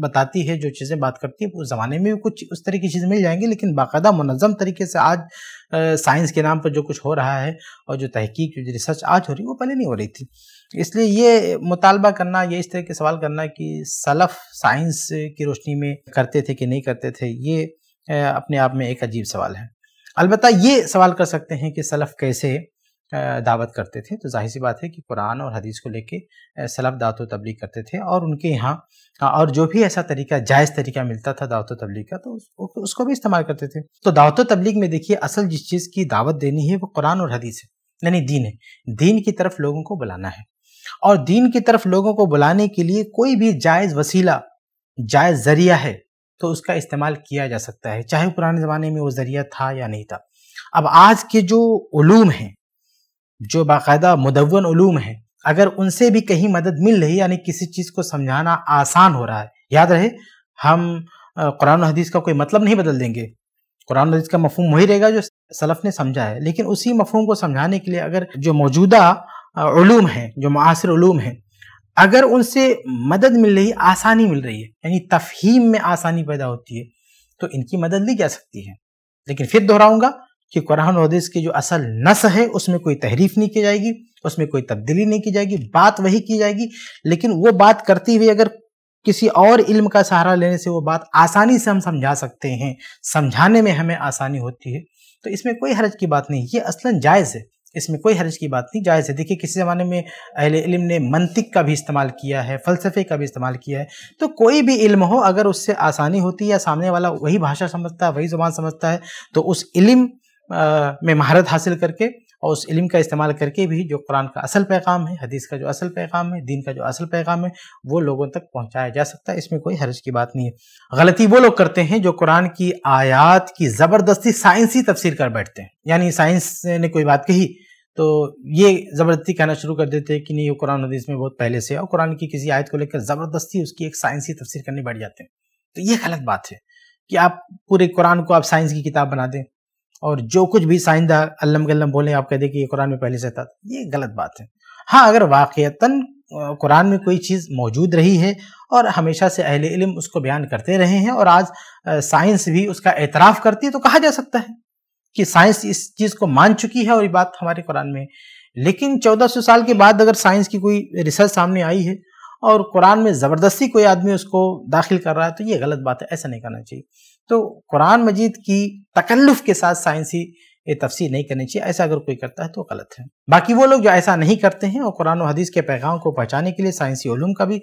बताती है जो चीज़ें बात करती है उस ज़माने में भी कुछ उस तरह की चीज़ें मिल जाएंगी लेकिन बाकायदा मनज़म तरीके से आज साइंस के नाम पर जो कुछ हो रहा है और जो तहकीक जो रिसर्च आज हो रही है वो पहले नहीं हो रही थी इसलिए ये मुतालबा करना ये इस तरह के सवाल करना कि सलफ़ साइंस की रोशनी में करते थे कि नहीं करते थे ये अपने आप में एक अजीब सवाल है अलबत् ये सवाल कर सकते हैं कि सलफ़ कैसे दावत करते थे तो जाहिर सी बात है कि कुरान और हदीस को लेके सलफ़ दावत तबलीग करते थे और उनके यहाँ और जो भी ऐसा तरीका जायज़ तरीका मिलता था दावत तबलीग का तो उसको भी इस्तेमाल करते थे तो दावत तबलीग में देखिए असल जिस चीज़ की दावत देनी है वो कुरान और हदीस है यानी दीन है दीन की तरफ लोगों को बुलाना है और दीन की तरफ लोगों को बुलाने के लिए कोई भी जायज़ वसीला जायज़ जरिया है तो उसका इस्तेमाल किया जा सकता है चाहे पुराने ज़माने में वो ज़रिया था या नहीं था अब आज के जो ूम हैं जो बाकायदा मुदवन ूम हैं अगर उनसे भी कहीं मदद मिल रही यानी किसी चीज़ को समझाना आसान हो रहा है याद रहे हम कुरान हदीस का कोई मतलब नहीं बदल देंगे कुरान हदीस का मफहम वही रहेगा जो सलफ़ ने समझा है लेकिन उसी मफहम को समझाने के लिए अगर जो मौजूदा ूम हैं जो मुसर ूम हैं अगर उनसे मदद मिल रही आसानी मिल रही है यानी तफहीम में आसानी पैदा होती है तो इनकी मदद ली जा सकती है लेकिन फिर दोहराऊंगा कि कुरान हदीस की जो असल नस है उसमें कोई तहरीफ नहीं की जाएगी उसमें कोई तब्दीली नहीं की जाएगी बात वही की जाएगी लेकिन वो बात करती हुई अगर किसी और इल्म का सहारा लेने से वो बात आसानी से हम समझा सकते हैं समझाने में हमें आसानी होती है तो इसमें कोई हरज की बात नहीं ये असलन जायज़ है इसमें कोई हर्ज की बात नहीं जायज़ है देखिए किसी ज़माने में अहल इल्म ने मंतिक का भी इस्तेमाल किया है फ़लसफ़े का भी इस्तेमाल किया है तो कोई भी इल्म हो अगर उससे आसानी होती है या सामने वाला वही भाषा समझता है वही ज़ुबान समझता है तो उस इल्म में महारत हासिल करके और उस इल्म का इस्तेमाल करके भी जो कुरान का असल पैगाम है हदीस का जो असल पैगाम है दीन का जो असल पैगाम है वो लोगों तक पहुंचाया जा सकता है इसमें कोई हर्ज की बात नहीं है गलती वो लोग करते हैं जो कुरान की आयात की ज़बरदस्ती साइंसी तफसीर कर बैठते हैं यानी साइंस ने कोई बात कही तो ये ज़बरदस्ती कहना शुरू कर देते हैं कि नहीं ये कुरान हदीस में बहुत पहले से और कुरान की किसी आयत को लेकर ज़बरदस्ती उसकी एक साइंसी तफसीर करने बैठ जाते हैं तो ये गलत बात है कि आप पूरे कुरान को आप साइंस की किताब बना दें और जो कुछ भी साइंदा अल्लम गल्लम बोले आप कह दें कि ये कुरान में पहले से था ये गलत बात है हाँ अगर वाक़ता कुरान में कोई चीज़ मौजूद रही है और हमेशा से अहल इल्म उसको बयान करते रहे हैं और आज साइंस भी उसका एतराफ़ करती है तो कहा जा सकता है कि साइंस इस चीज़ को मान चुकी है और ये बात हमारे कुरान में लेकिन लेकिन 1400 साल के बाद अगर साइंस की कोई रिसर्च सामने आई है और कुरान में ज़बरदस्ती कोई आदमी उसको दाखिल कर रहा है तो ये गलत बात है ऐसा नहीं करना चाहिए तो कुरान मजीद की तकल्लुफ़ के साथ साइंसी ये तफसीर नहीं करनी चाहिए ऐसा अगर कोई करता है तो गलत है बाकी वो लोग जो ऐसा नहीं करते हैं और कुरान और हदीस के पैगाम को पहचाने के लिए साइंसी ूम का भी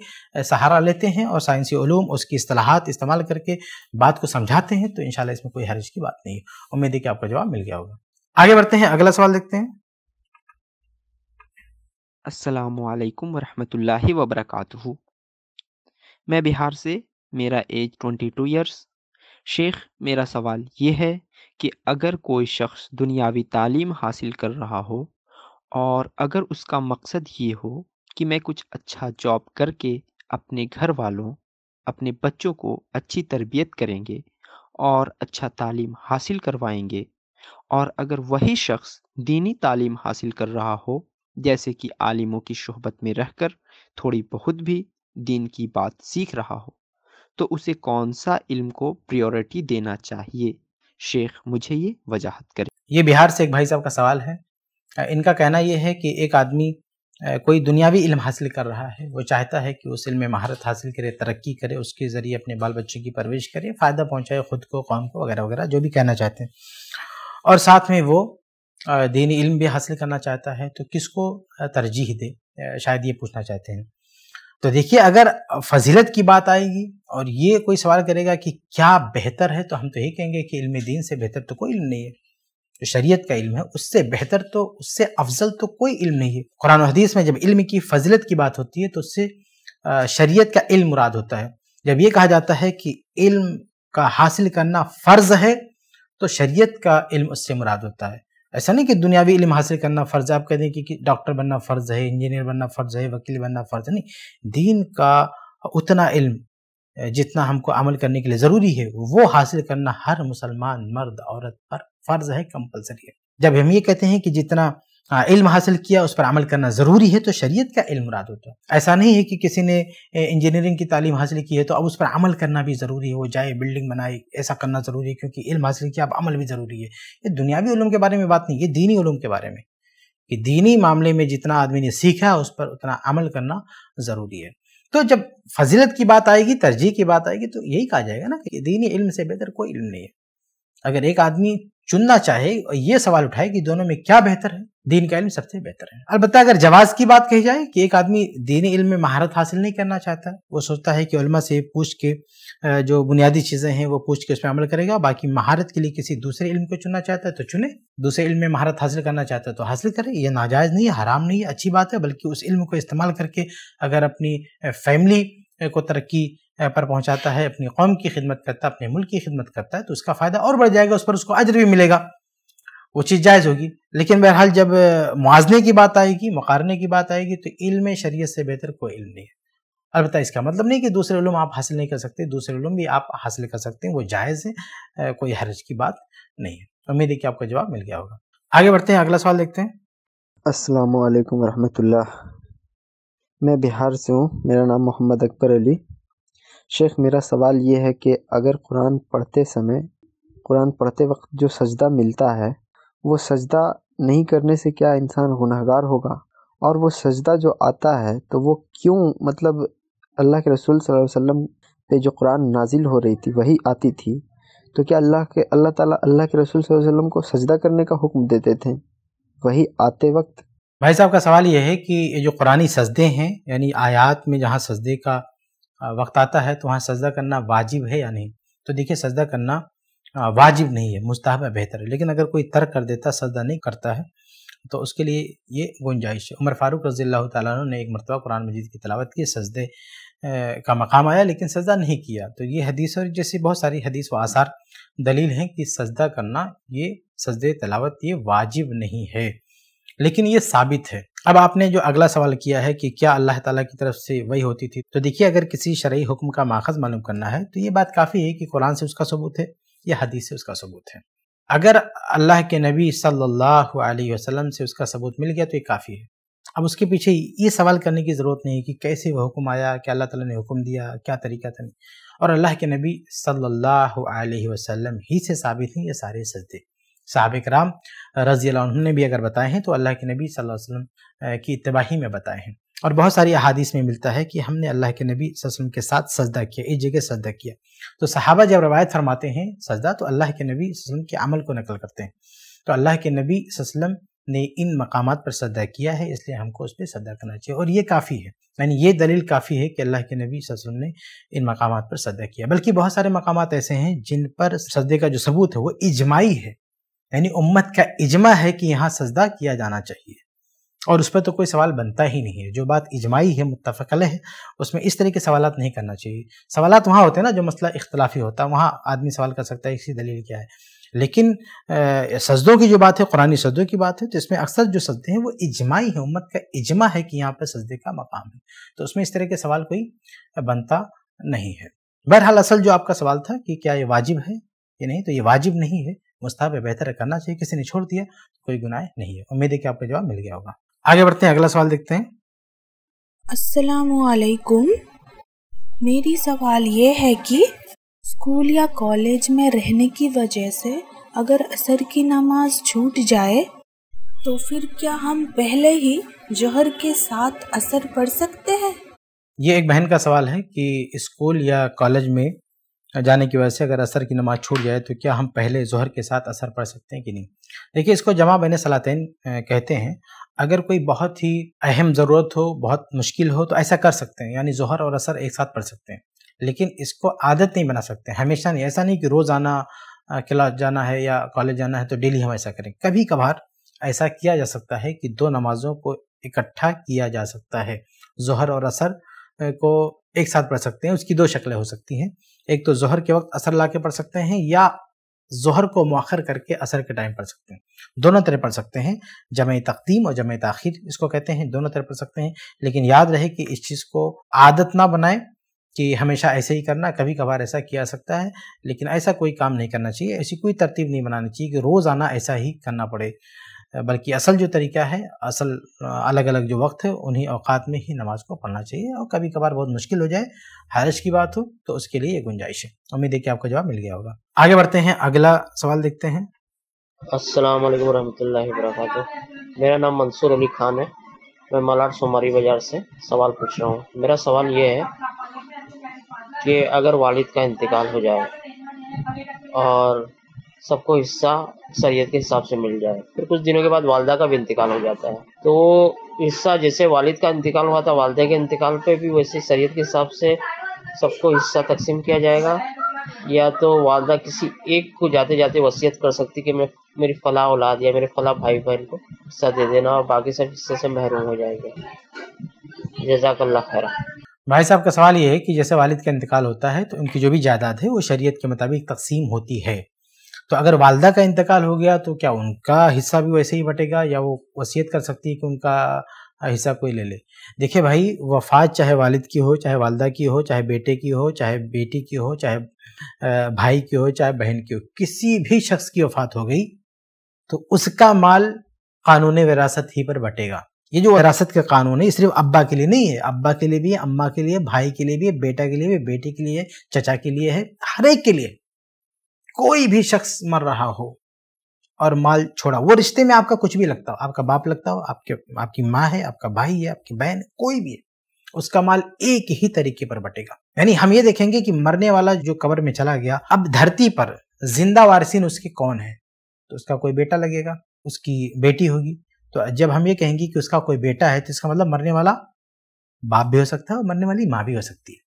सहारा लेते हैं और साइंसी ूम उसकी असलाहत इस्तेमाल करके बात को समझाते हैं तो इन इसमें कोई हरज की बात नहीं उम्मीद है कि आपका जवाब मिल गया होगा आगे बढ़ते हैं अगला सवाल देखते हैं असलकम वरहमल वबरक मैं बिहार से मेरा age twenty two years Sheikh मेरा सवाल ये है कि अगर कोई शख्स दुनियावी तालीम हासिल कर रहा हो और अगर उसका मकसद ये हो कि मैं कुछ अच्छा जॉब करके अपने घर वालों अपने बच्चों को अच्छी तरबियत करेंगे और अच्छा तालीम हासिल करवाएंगे और अगर वही शख्स दीनी तालीम हासिल कर रहा हो जैसे कि आलिमों की शहबत में रहकर थोड़ी बहुत भी दीन की बात सीख रहा हो तो उसे कौन सा इल्म को प्रियोरिटी देना चाहिए शेख मुझे ये वजाहत करे ये बिहार से एक भाई साहब का सवाल है इनका कहना यह है कि एक आदमी कोई दुनियावी इल्म हासिल कर रहा है वो चाहता है कि उस इल्म में महारत हासिल करे तरक्की करे उसके ज़रिए अपने बाल बच्चे की परवरिश करे फ़ायदा पहुंचाए ख़ुद को कौम को वगैरह वगैरह जो भी कहना चाहते हैं और साथ में वो दीनी इल्म भी हासिल करना चाहता है तो किसको तरजीह दे शायद ये पूछना चाहते हैं तो देखिए अगर फजीलत की बात आएगी और ये कोई सवाल करेगा कि क्या बेहतर है तो हम तो यही कहेंगे कि इल्म दीन से बेहतर तो कोई इल्म नहीं है जो शरीयत का इल्म है उससे बेहतर तो उससे अफजल तो कोई इल्म नहीं है कुरान हदीस में जब इल्म की फजीलत की बात होती है तो उससे शरीयत का इल्म मुराद होता है जब ये कहा जाता है कि इल्म का हासिल करना फ़र्ज है तो शरीयत का इल्म उससे मुराद होता है ऐसा नहीं कि दुनियावी इलम हासिल करना फ़र्ज़ आप कह दें कि, डॉक्टर बनना फ़र्ज़ है इंजीनियर बनना फ़र्ज़ है वकील बनना फ़र्ज़ है नहीं दीन का उतना इल्म जितना हमको अमल करने के लिए ज़रूरी है वो हासिल करना हर मुसलमान मर्द औरत पर फ़र्ज़ है कंपलसरी है जब हम ये कहते हैं कि जितना हाँ, इल्म हासिल किया उस पर अमल करना ज़रूरी है तो शरीयत का इल्म मुराद होता है ऐसा नहीं है कि किसी ने इंजीनियरिंग की तालीम हासिल की है तो अब उस पर अमल करना भी ज़रूरी हो जाए बिल्डिंग बनाए ऐसा करना ज़रूरी है क्योंकि इल्म हासिल किया अब अमल भी ज़रूरी है ये दुनियावी उलूम के बारे में बात नहीं ये दीनी उलूम के बारे में कि दीनी मामले में जितना आदमी ने सीखा उस पर उतना अमल करना ज़रूरी है तो जब फजीलत की बात आएगी तरजीह की बात आएगी तो यही कहा जाएगा ना कि दीनी इल्म से बेहतर कोई इल्म नहीं है अगर एक आदमी चुनना चाहे और ये सवाल उठाए कि दोनों में क्या बेहतर है दीन का इल्म सबसे बेहतर है अलबत् अगर जवाज की बात कही जाए कि एक आदमी दीन इल्म में महारत हासिल नहीं करना चाहता वो सोचता है कि उलमा से पूछ के जो बुनियादी चीज़ें हैं वो पूछ के उस पर अमल करेगा बाकी महारत के लिए किसी दूसरे इल्म को चुनना चाहता है तो चुने दूसरे इल्म में महारत हासिल करना चाहता है तो हासिल करे ये नाजायज़ नहीं है हराम नहीं है अच्छी बात है बल्कि उस इल्म को इस्तेमाल करके अगर अपनी फैमिली को तरक्की पर पहुंचाता है अपनी कौम की खिदमत करता है अपने मुल्क की खिदमत करता है तो उसका फ़ायदा और बढ़ जाएगा उस पर उसको अजर भी मिलेगा वो चीज़ जायज़ होगी लेकिन बहरहाल जब मुआजने की बात आएगी मुकारने की बात आएगी तो इल्म शरीय से बेहतर कोई इल्म नहीं है अलबत् इसका मतलब नहीं कि दूसरे इलम आप हासिल नहीं कर सकते दूसरे इलम भी आप हासिल कर सकते हैं वो जायज़ है कोई हर्ज की बात नहीं है उम्मीद है कि आपका जवाब मिल गया होगा आगे बढ़ते हैं अगला सवाल देखते हैं अस्सलाम वालेकुम मैं बिहार से हूँ मेरा नाम मोहम्मद अकबर अली शेख मेरा सवाल ये है कि अगर कुरान पढ़ते समय कुरान पढ़ते वक्त जो सजदा मिलता है वो सजदा नहीं करने से क्या इंसान गुनहगार होगा और वो सजदा जो आता है तो वो क्यों मतलब अल्लाह के रसूल सल्लल्लाहु अलैहि वसल्लम पे जो कुरान नाजिल हो रही थी वही आती थी तो क्या अल्लाह के अल्लाह ताला अल्लाह के रसूल सल्लल्लाहु अलैहि वसल्लम को सजदा करने का हुक्म देते थे वही आते वक्त भाई साहब का सवाल यह है कि ये जो कुरानी सजदे हैं यानी आयात में जहाँ सजदे का वक्त आता है तो वहाँ सजदा करना वाजिब है या नहीं तो देखिए सजदा करना वाजिब नहीं है मुस्ताहब है बेहतर है लेकिन अगर कोई तर्क कर देता सजदा नहीं करता है तो उसके लिए ये गुंजाइश है उमर फारूक रजील अल्लाह ने एक मरतबा कुरान मजीद की तलावत की सजदे का मकाम आया लेकिन सजदा नहीं किया तो ये हदीस और जैसी बहुत सारी हदीस व आसार दलील हैं कि सजदा करना ये सजद तलावत ये वाजिब नहीं है लेकिन ये साबित है अब आपने जो अगला सवाल किया है कि क्या अल्लाह ताला की तरफ से वही होती थी तो देखिए अगर किसी शरय हुक्म का माखज मालूम करना है तो ये बात काफ़ी है कि कुरान से उसका सबूत है या हदीस से उसका सबूत है अगर अल्लाह के नबी सल्लल्लाहु अलैहि वसल्लम से उसका सबूत मिल गया तो ये काफ़ी है अब उसके पीछे ये सवाल करने की ज़रूरत नहीं कि कैसे वह हुक्म आया क्या अल्लाह तला ने हुक्म दिया क्या तरीका था नहीं और अल्लाह के नबी सल्ला वसलम ही से साबित हैं ये सारे सजदे साहब कराम रजी उन्होंने भी अगर बताए हैं तो अल्लाह के नबी सल्लल्लाहु वसल्लम की इतबाही में बताए हैं और बहुत सारी अहादीस में मिलता है कि हमने अल्लाह के नबी वसल्लम के साथ सजदा किया इस जगह सजदा किया तो सहाबा जब रवायत फरमाते हैं सजदा तो अल्लाह के नबी वसल्लम के अमल को नकल करते हैं तो अल्लाह के नबी वसल्लम ने इन मकाम पर सदा किया है इसलिए हमको उस पर सदा करना चाहिए और ये काफ़ी है यानी ये दलील काफ़ी है कि अल्लाह के नबी वसम ने इन मकाम पर सदा किया बल्कि बहुत सारे मकाम ऐसे हैं जिन पर सदे का जो सबूत है वो इजमाई है यानी उम्मत का इजमा है कि यहाँ सजदा किया जाना चाहिए और उस पर तो कोई सवाल बनता ही नहीं है जो बात इजमाई है मुतफ़ल है उसमें इस तरह के सवाल नहीं करना चाहिए सवाल वहाँ होते हैं ना जो मसला इख्तलाफी होता है वहाँ आदमी सवाल कर सकता है इसी दलील क्या है लेकिन सजदों की जो बात है कुरानी सजदों की बात है तो इसमें अक्सर जो सजदे हैं वो इजमाई है उम्मत का इजमा है कि यहाँ पर सजदे का मकाम है तो उसमें इस तरह के सवाल कोई बनता नहीं है बहरहाल असल जो आपका सवाल था कि क्या ये वाजिब है या नहीं तो ये वाजिब नहीं है मुस्ताब बेहतर करना चाहिए किसी ने छोड़ दिया कोई गुनाह नहीं है उम्मीद है कि आपका जवाब मिल गया होगा आगे बढ़ते हैं अगला सवाल देखते हैं असलकुम मेरी सवाल ये है कि स्कूल या कॉलेज में रहने की वजह से अगर असर की नमाज छूट जाए तो फिर क्या हम पहले ही जहर के साथ असर पढ़ सकते हैं ये एक बहन का सवाल है कि स्कूल या कॉलेज में जाने की वजह से अगर असर की नमाज छूट जाए तो क्या हम पहले जहर के साथ असर पढ़ सकते हैं कि नहीं देखिए इसको जमा बने सलातन कहते हैं अगर कोई बहुत ही अहम ज़रूरत हो बहुत मुश्किल हो तो ऐसा कर सकते हैं यानी जहर और असर एक साथ पढ़ सकते हैं लेकिन इसको आदत नहीं बना सकते हमेशा नहीं ऐसा नहीं कि रोज़ आना क्लास जाना है या कॉलेज जाना है तो डेली हम ऐसा करें कभी कभार ऐसा किया जा सकता है कि दो नमाजों को इकट्ठा किया जा सकता है जहर और असर को एक साथ पढ़ सकते हैं उसकी दो शक्लें हो सकती हैं एक तो जहर के वक्त असर ला के पढ़ सकते हैं या जहर को मौखर करके असर के टाइम पढ़ सकते हैं दोनों तरह पढ़ सकते हैं जमे तकदीम और जमे तखिर इसको कहते हैं दोनों तरह पढ़ सकते हैं लेकिन याद रहे कि इस चीज़ को आदत ना बनाएं कि हमेशा ऐसे ही करना कभी कभार ऐसा किया सकता है लेकिन ऐसा कोई काम नहीं करना चाहिए ऐसी कोई तरतीब नहीं बनानी चाहिए कि रोज़ आना ऐसा ही करना पड़े बल्कि असल जो तरीका है असल अलग अलग जो वक्त है उन्हीं अवकात में ही नमाज को पढ़ना चाहिए और कभी कभार बहुत मुश्किल हो जाए हारिश की बात हो तो उसके लिए ये गुंजाइश है उम्मीद है कि आपको जवाब मिल गया होगा आगे बढ़ते हैं अगला सवाल देखते हैं अस्सलाम वालेकुम रहमतुल्लाहि मेरा नाम मंसूर अली खान है मैं मालाड सोमारी बाज़ार से सवाल पूछ रहा हूँ मेरा सवाल ये है कि अगर वालिद का इंतकाल हो जाए और सबको हिस्सा शरीयत के हिसाब से मिल जाए फिर कुछ दिनों के बाद वालदा का भी इंतकाल हो जाता है तो हिस्सा जैसे वालिद का इंतकाल हुआ था वालदा के इंतकाल पे भी वैसे शरीयत के हिसाब से सबको हिस्सा तकसीम किया जाएगा या तो वालदा किसी एक को जाते जाते वसीयत कर सकती कि मैं मेरी फला औलाद या मेरे फला भाई बहन को हिस्सा दे देना और बाकी सब हिस्से से महरूम हो जाएंगे जजाकल्ला खैरा भाई साहब का सवाल ये है कि जैसे वालिद का इंतकाल होता है तो उनकी जो भी जायदाद है वो शरीयत के मुताबिक तकसीम होती है तो अगर वालदा का इंतकाल हो गया तो क्या उनका हिस्सा भी वैसे ही बटेगा या वो वसीयत कर सकती है कि उनका हिस्सा कोई ले ले देखिए भाई वफात चाहे वालिद की हो चाहे वालदा की हो चाहे बेटे की हो चाहे बेटी की हो चाहे भाई की हो चाहे बहन की हो किसी भी शख्स की वफात हो गई तो उसका माल कानून विरासत ही पर बटेगा ये जो विरासत का कानून है सिर्फ अब्बा के लिए नहीं है अब्बा के लिए भी है अम्मा के लिए भाई के लिए भी है बेटा के लिए भी बेटी के लिए चचा के लिए है हर एक के लिए कोई भी शख्स मर रहा हो और माल छोड़ा वो रिश्ते में आपका कुछ भी लगता हो आपका बाप लगता हो आपके आपकी माँ है आपका भाई है आपकी बहन है कोई भी है उसका माल एक ही तरीके पर बटेगा यानी हम ये देखेंगे कि मरने वाला जो कबर में चला गया अब धरती पर जिंदा वारसिन उसके कौन है तो उसका कोई बेटा लगेगा उसकी बेटी होगी तो जब हम ये कहेंगे कि उसका कोई बेटा है तो इसका मतलब मरने वाला बाप भी हो सकता है और मरने वाली माँ भी हो सकती है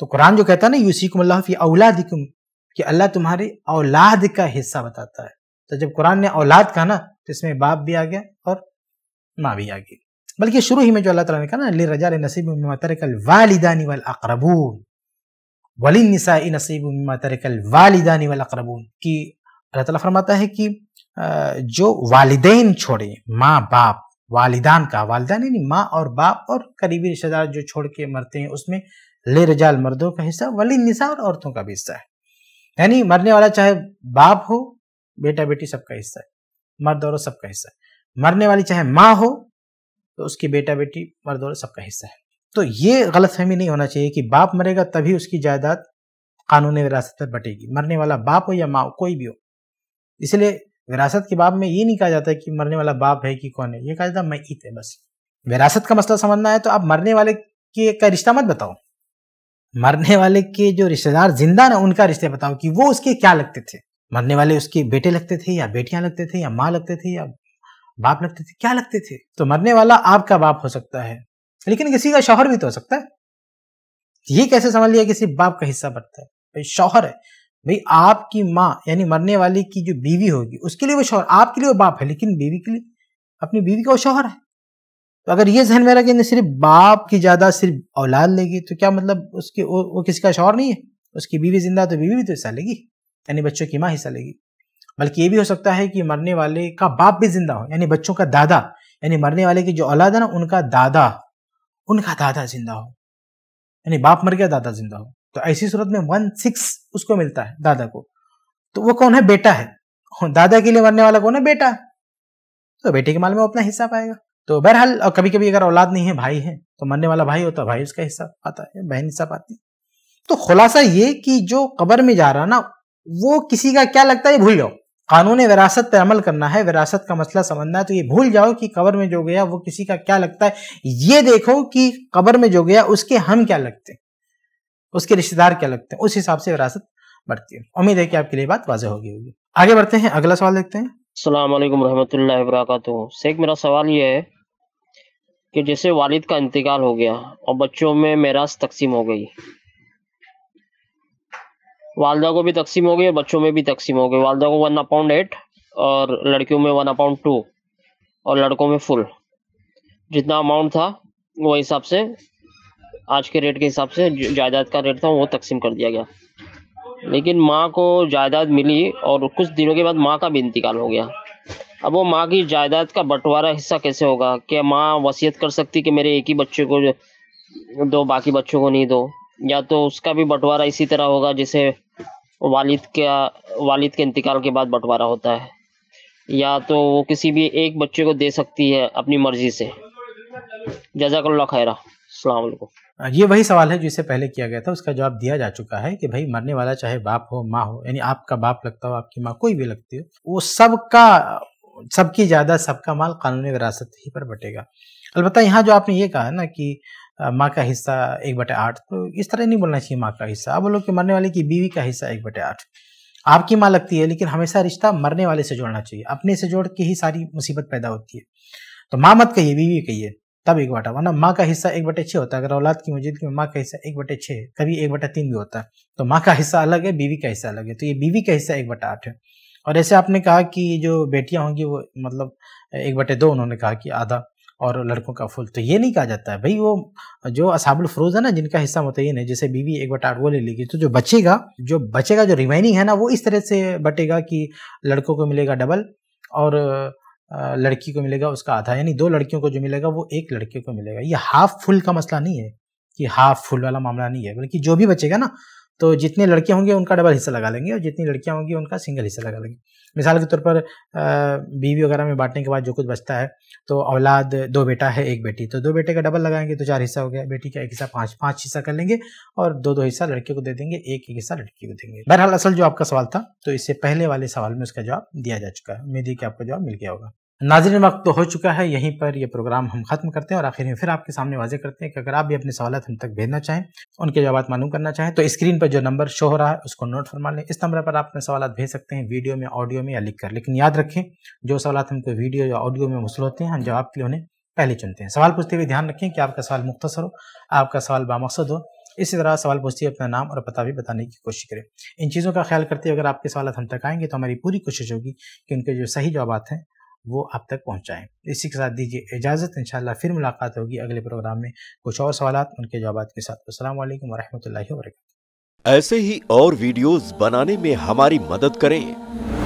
तो कुरान जो कहता है ना यूसी कुमल्लाफी औलादिकुम कि अल्लाह तुम्हारी औलाद का हिस्सा बताता है तो जब कुरान ने औलाद कहा ना तो इसमें बाप भी आ गया और माँ भी आ गई बल्कि शुरू ही में जो अल्लाह तला ने कहा ना रजा नसीब तरकल वालिदानी वाल अकरबून वली नसाई नसीब तरकल वालिदानी वाल अकरबून की अल्लाह तला फरमाता है कि जो वालदेन छोड़े माँ बाप वालिदान का वालदान यानी माँ और बाप और करीबी रिश्तेदार जो छोड़ के मरते हैं उसमें ले रजाल मर्दों का हिस्सा वली निसा और औरतों का भी हिस्सा है यानी मरने वाला चाहे बाप हो बेटा बेटी सबका हिस्सा है मर्द और सबका हिस्सा है मरने वाली चाहे माँ हो तो उसकी बेटा बेटी मर्द और सबका हिस्सा है तो ये गलतफहमी नहीं होना चाहिए कि बाप मरेगा तभी उसकी जायदाद कानून विरासत पर बटेगी मरने वाला बाप हो या माँ कोई भी हो इसलिए विरासत के बाब में ये नहीं कहा जाता कि मरने वाला बाप है कि कौन है ये कहा जाता मैं ईत है बस विरासत का मसला समझना है तो आप मरने वाले की का रिश्ता मत बताओ मरने वाले के जो रिश्तेदार जिंदा ना उनका रिश्ते बताओ कि वो उसके क्या लगते थे मरने वाले उसके बेटे लगते थे या बेटियां लगते थे या माँ लगते थे या बाप लगते थे क्या लगते थे तो मरने वाला आपका बाप हो सकता है लेकिन किसी का शौहर भी तो हो सकता है ये कैसे समझ लिया किसी बाप का हिस्सा बनता है भाई शौहर है भाई आपकी माँ यानी मरने वाली की जो बीवी होगी उसके लिए वो शौहर आपके लिए वो बाप है लेकिन बीवी के लिए अपनी बीवी का वो शौहर है तो अगर ये जहन में रखें सिर्फ बाप की ज्यादा सिर्फ औलाद लेगी तो क्या मतलब उसके वो, वो किसी का शौर नहीं है उसकी बीवी जिंदा तो बीवी भी तो हिस्सा लेगी यानी बच्चों की माँ हिस्सा लेगी बल्कि ये भी हो सकता है कि मरने वाले का बाप भी जिंदा हो यानी बच्चों का दादा यानी मरने वाले की जो औलाद है ना उनका दादा उनका दादा जिंदा हो यानी बाप मर गया दादा जिंदा हो तो ऐसी सूरत में वन सिक्स उसको मिलता है दादा को तो वो कौन है बेटा है दादा के लिए मरने वाला कौन है बेटा तो बेटे के माल में वो अपना हिस्सा पाएगा तो बहरहाल और कभी कभी अगर औलाद नहीं है भाई है तो मरने वाला भाई होता है भाई उसका हिस्सा आता है बहन हिस्सा पाती तो खुलासा ये कि जो कबर में जा रहा ना वो किसी का क्या लगता है भूल जाओ कानून विरासत पर अमल करना है विरासत का मसला समझना है तो ये भूल जाओ कि कबर में जो गया वो किसी का क्या लगता है ये देखो कि कबर में जो गया उसके हम क्या लगते हैं उसके रिश्तेदार क्या लगते हैं उस हिसाब से विरासत बढ़ती है उम्मीद है कि आपके लिए बात वाजह होगी होगी आगे बढ़ते हैं अगला सवाल देखते हैं अल्लाम रहमतुल्लाह वरक शेख मेरा सवाल ये है कि जैसे वालिद का इंतकाल हो गया और बच्चों में मेराज तकसीम हो गई वालदा को भी तकसीम हो गई और बच्चों में भी तकसीम हो गई वालदा को वन अपाउंड एट और लड़कियों में वन अपाउंड टू और लड़कों में फुल जितना अमाउंट था वो हिसाब से आज के रेट के हिसाब से जायदाद का रेट था वो तकसीम कर दिया गया लेकिन माँ को जायदाद मिली और कुछ दिनों के बाद माँ का भी इंतकाल हो गया अब वो माँ की जायदाद का बंटवारा हिस्सा कैसे होगा क्या माँ वसीयत कर सकती कि मेरे एक ही बच्चे को दो बाकी बच्चों को नहीं दो या तो उसका भी बंटवारा इसी तरह होगा जैसे वालिद का वालिद के इंतकाल के बाद बंटवारा होता है या तो वो किसी भी एक बच्चे को दे सकती है अपनी मर्जी से जजाकल्ला खैरा ये वही सवाल है जिसे पहले किया गया था उसका जवाब दिया जा चुका है कि भाई मरने वाला चाहे बाप हो माँ हो यानी आपका बाप लगता हो आपकी माँ कोई भी लगती हो वो सबका सबकी ज़्यादा सबका माल कानूनी विरासत ही पर बटेगा अलबत्त यहाँ जो आपने ये कहा ना कि माँ का हिस्सा एक बटे आठ तो इस तरह नहीं बोलना चाहिए माँ का हिस्सा आप बोलो कि मरने वाले की बीवी का हिस्सा एक बटे आठ आपकी माँ लगती है लेकिन हमेशा रिश्ता मरने वाले से जोड़ना चाहिए अपने से जोड़ के ही सारी मुसीबत पैदा होती है तो माँ मत कहिए बीवी कहिए तब एक बटा वरना माँ का हिस्सा एक बटे छः होता है अगर औलाद की मौजूद की माँ का हिस्सा एक बटे छः कभी एक बटा तीन भी होता है तो माँ का हिस्सा अलग है बीवी का हिस्सा अलग है तो ये बीवी का हिस्सा एक बटा आठ है और ऐसे आपने कहा कि जो बेटियाँ होंगी वो मतलब एक बटे दो उन्होंने कहा कि आधा और लड़कों का फुल तो ये नहीं कहा जाता है भाई वो जो असाबुल फरोज है ना जिनका हिस्सा मुतयन है जैसे बीवी एक बटा आठ वो ले लेगी तो जो बचेगा जो बचेगा जो रिमेनिंग है ना वो इस तरह से बटेगा कि लड़कों को मिलेगा डबल और लड़की को मिलेगा उसका आधा यानी दो लड़कियों को जो मिलेगा वो एक लड़के को मिलेगा ये हाफ फुल का मसला नहीं है कि हाफ फुल वाला मामला नहीं है बल्कि जो भी बचेगा ना तो जितने लड़के होंगे उनका डबल हिस्सा लगा लेंगे और जितनी लड़कियां होंगी उनका सिंगल हिस्सा लगा लेंगे मिसाल के तौर पर बीवी वगैरह में बांटने के बाद जो कुछ बचता है तो औलाद दो बेटा है एक बेटी तो दो बेटे का डबल लगाएंगे तो चार हिस्सा हो गया बेटी का एक हिस्सा पाँच पाँच हिस्सा कर लेंगे और दो दो हिस्सा लड़के को दे देंगे एक एक हिस्सा लड़की को देंगे बहरहाल असल जो आपका सवाल था तो इससे पहले वाले सवाल में उसका जवाब दिया जा चुका है उम्मीद है कि आपका जवाब मिल गया होगा नाजिन वक्त तो हो चुका है यहीं पर यह प्रोग्राम हम ख़त्म करते हैं और आखिर में फिर आपके सामने वाजे करते हैं कि अगर आप भी अपने सवाल हम तक भेजना चाहें उनके जवाब मालूम करना चाहें तो स्क्रीन पर जो नंबर शो हो रहा है उसको नोट फरमा लें इस नंबर पर आप अपने सवाल भेज सकते हैं वीडियो में ऑडियो में या लिख कर लेकिन याद रखें जो सवाल हमको वीडियो या ऑडियो में मसल होते हैं हम जवाब के लिए उन्हें पहले चुनते हैं सवाल पूछते हुए ध्यान रखें कि आपका सवाल मुख्तसर हो आपका सवाल बामकसद हो इसी तरह सवाल पूछती है अपना नाम और पता भी बताने की कोशिश करें इन चीज़ों का ख्याल करते हुए अगर आपके सवाल हम तक आएंगे तो हमारी पूरी कोशिश होगी कि उनके जो सही जवाब हैं वो आप तक पहुँचाएँ इसी के साथ दीजिए इजाज़त इन फिर मुलाकात होगी अगले प्रोग्राम में कुछ और सवाल उनके जवाब के साथ असल वरहमल ऐसे ही और वीडियोज़ बनाने में हमारी मदद करें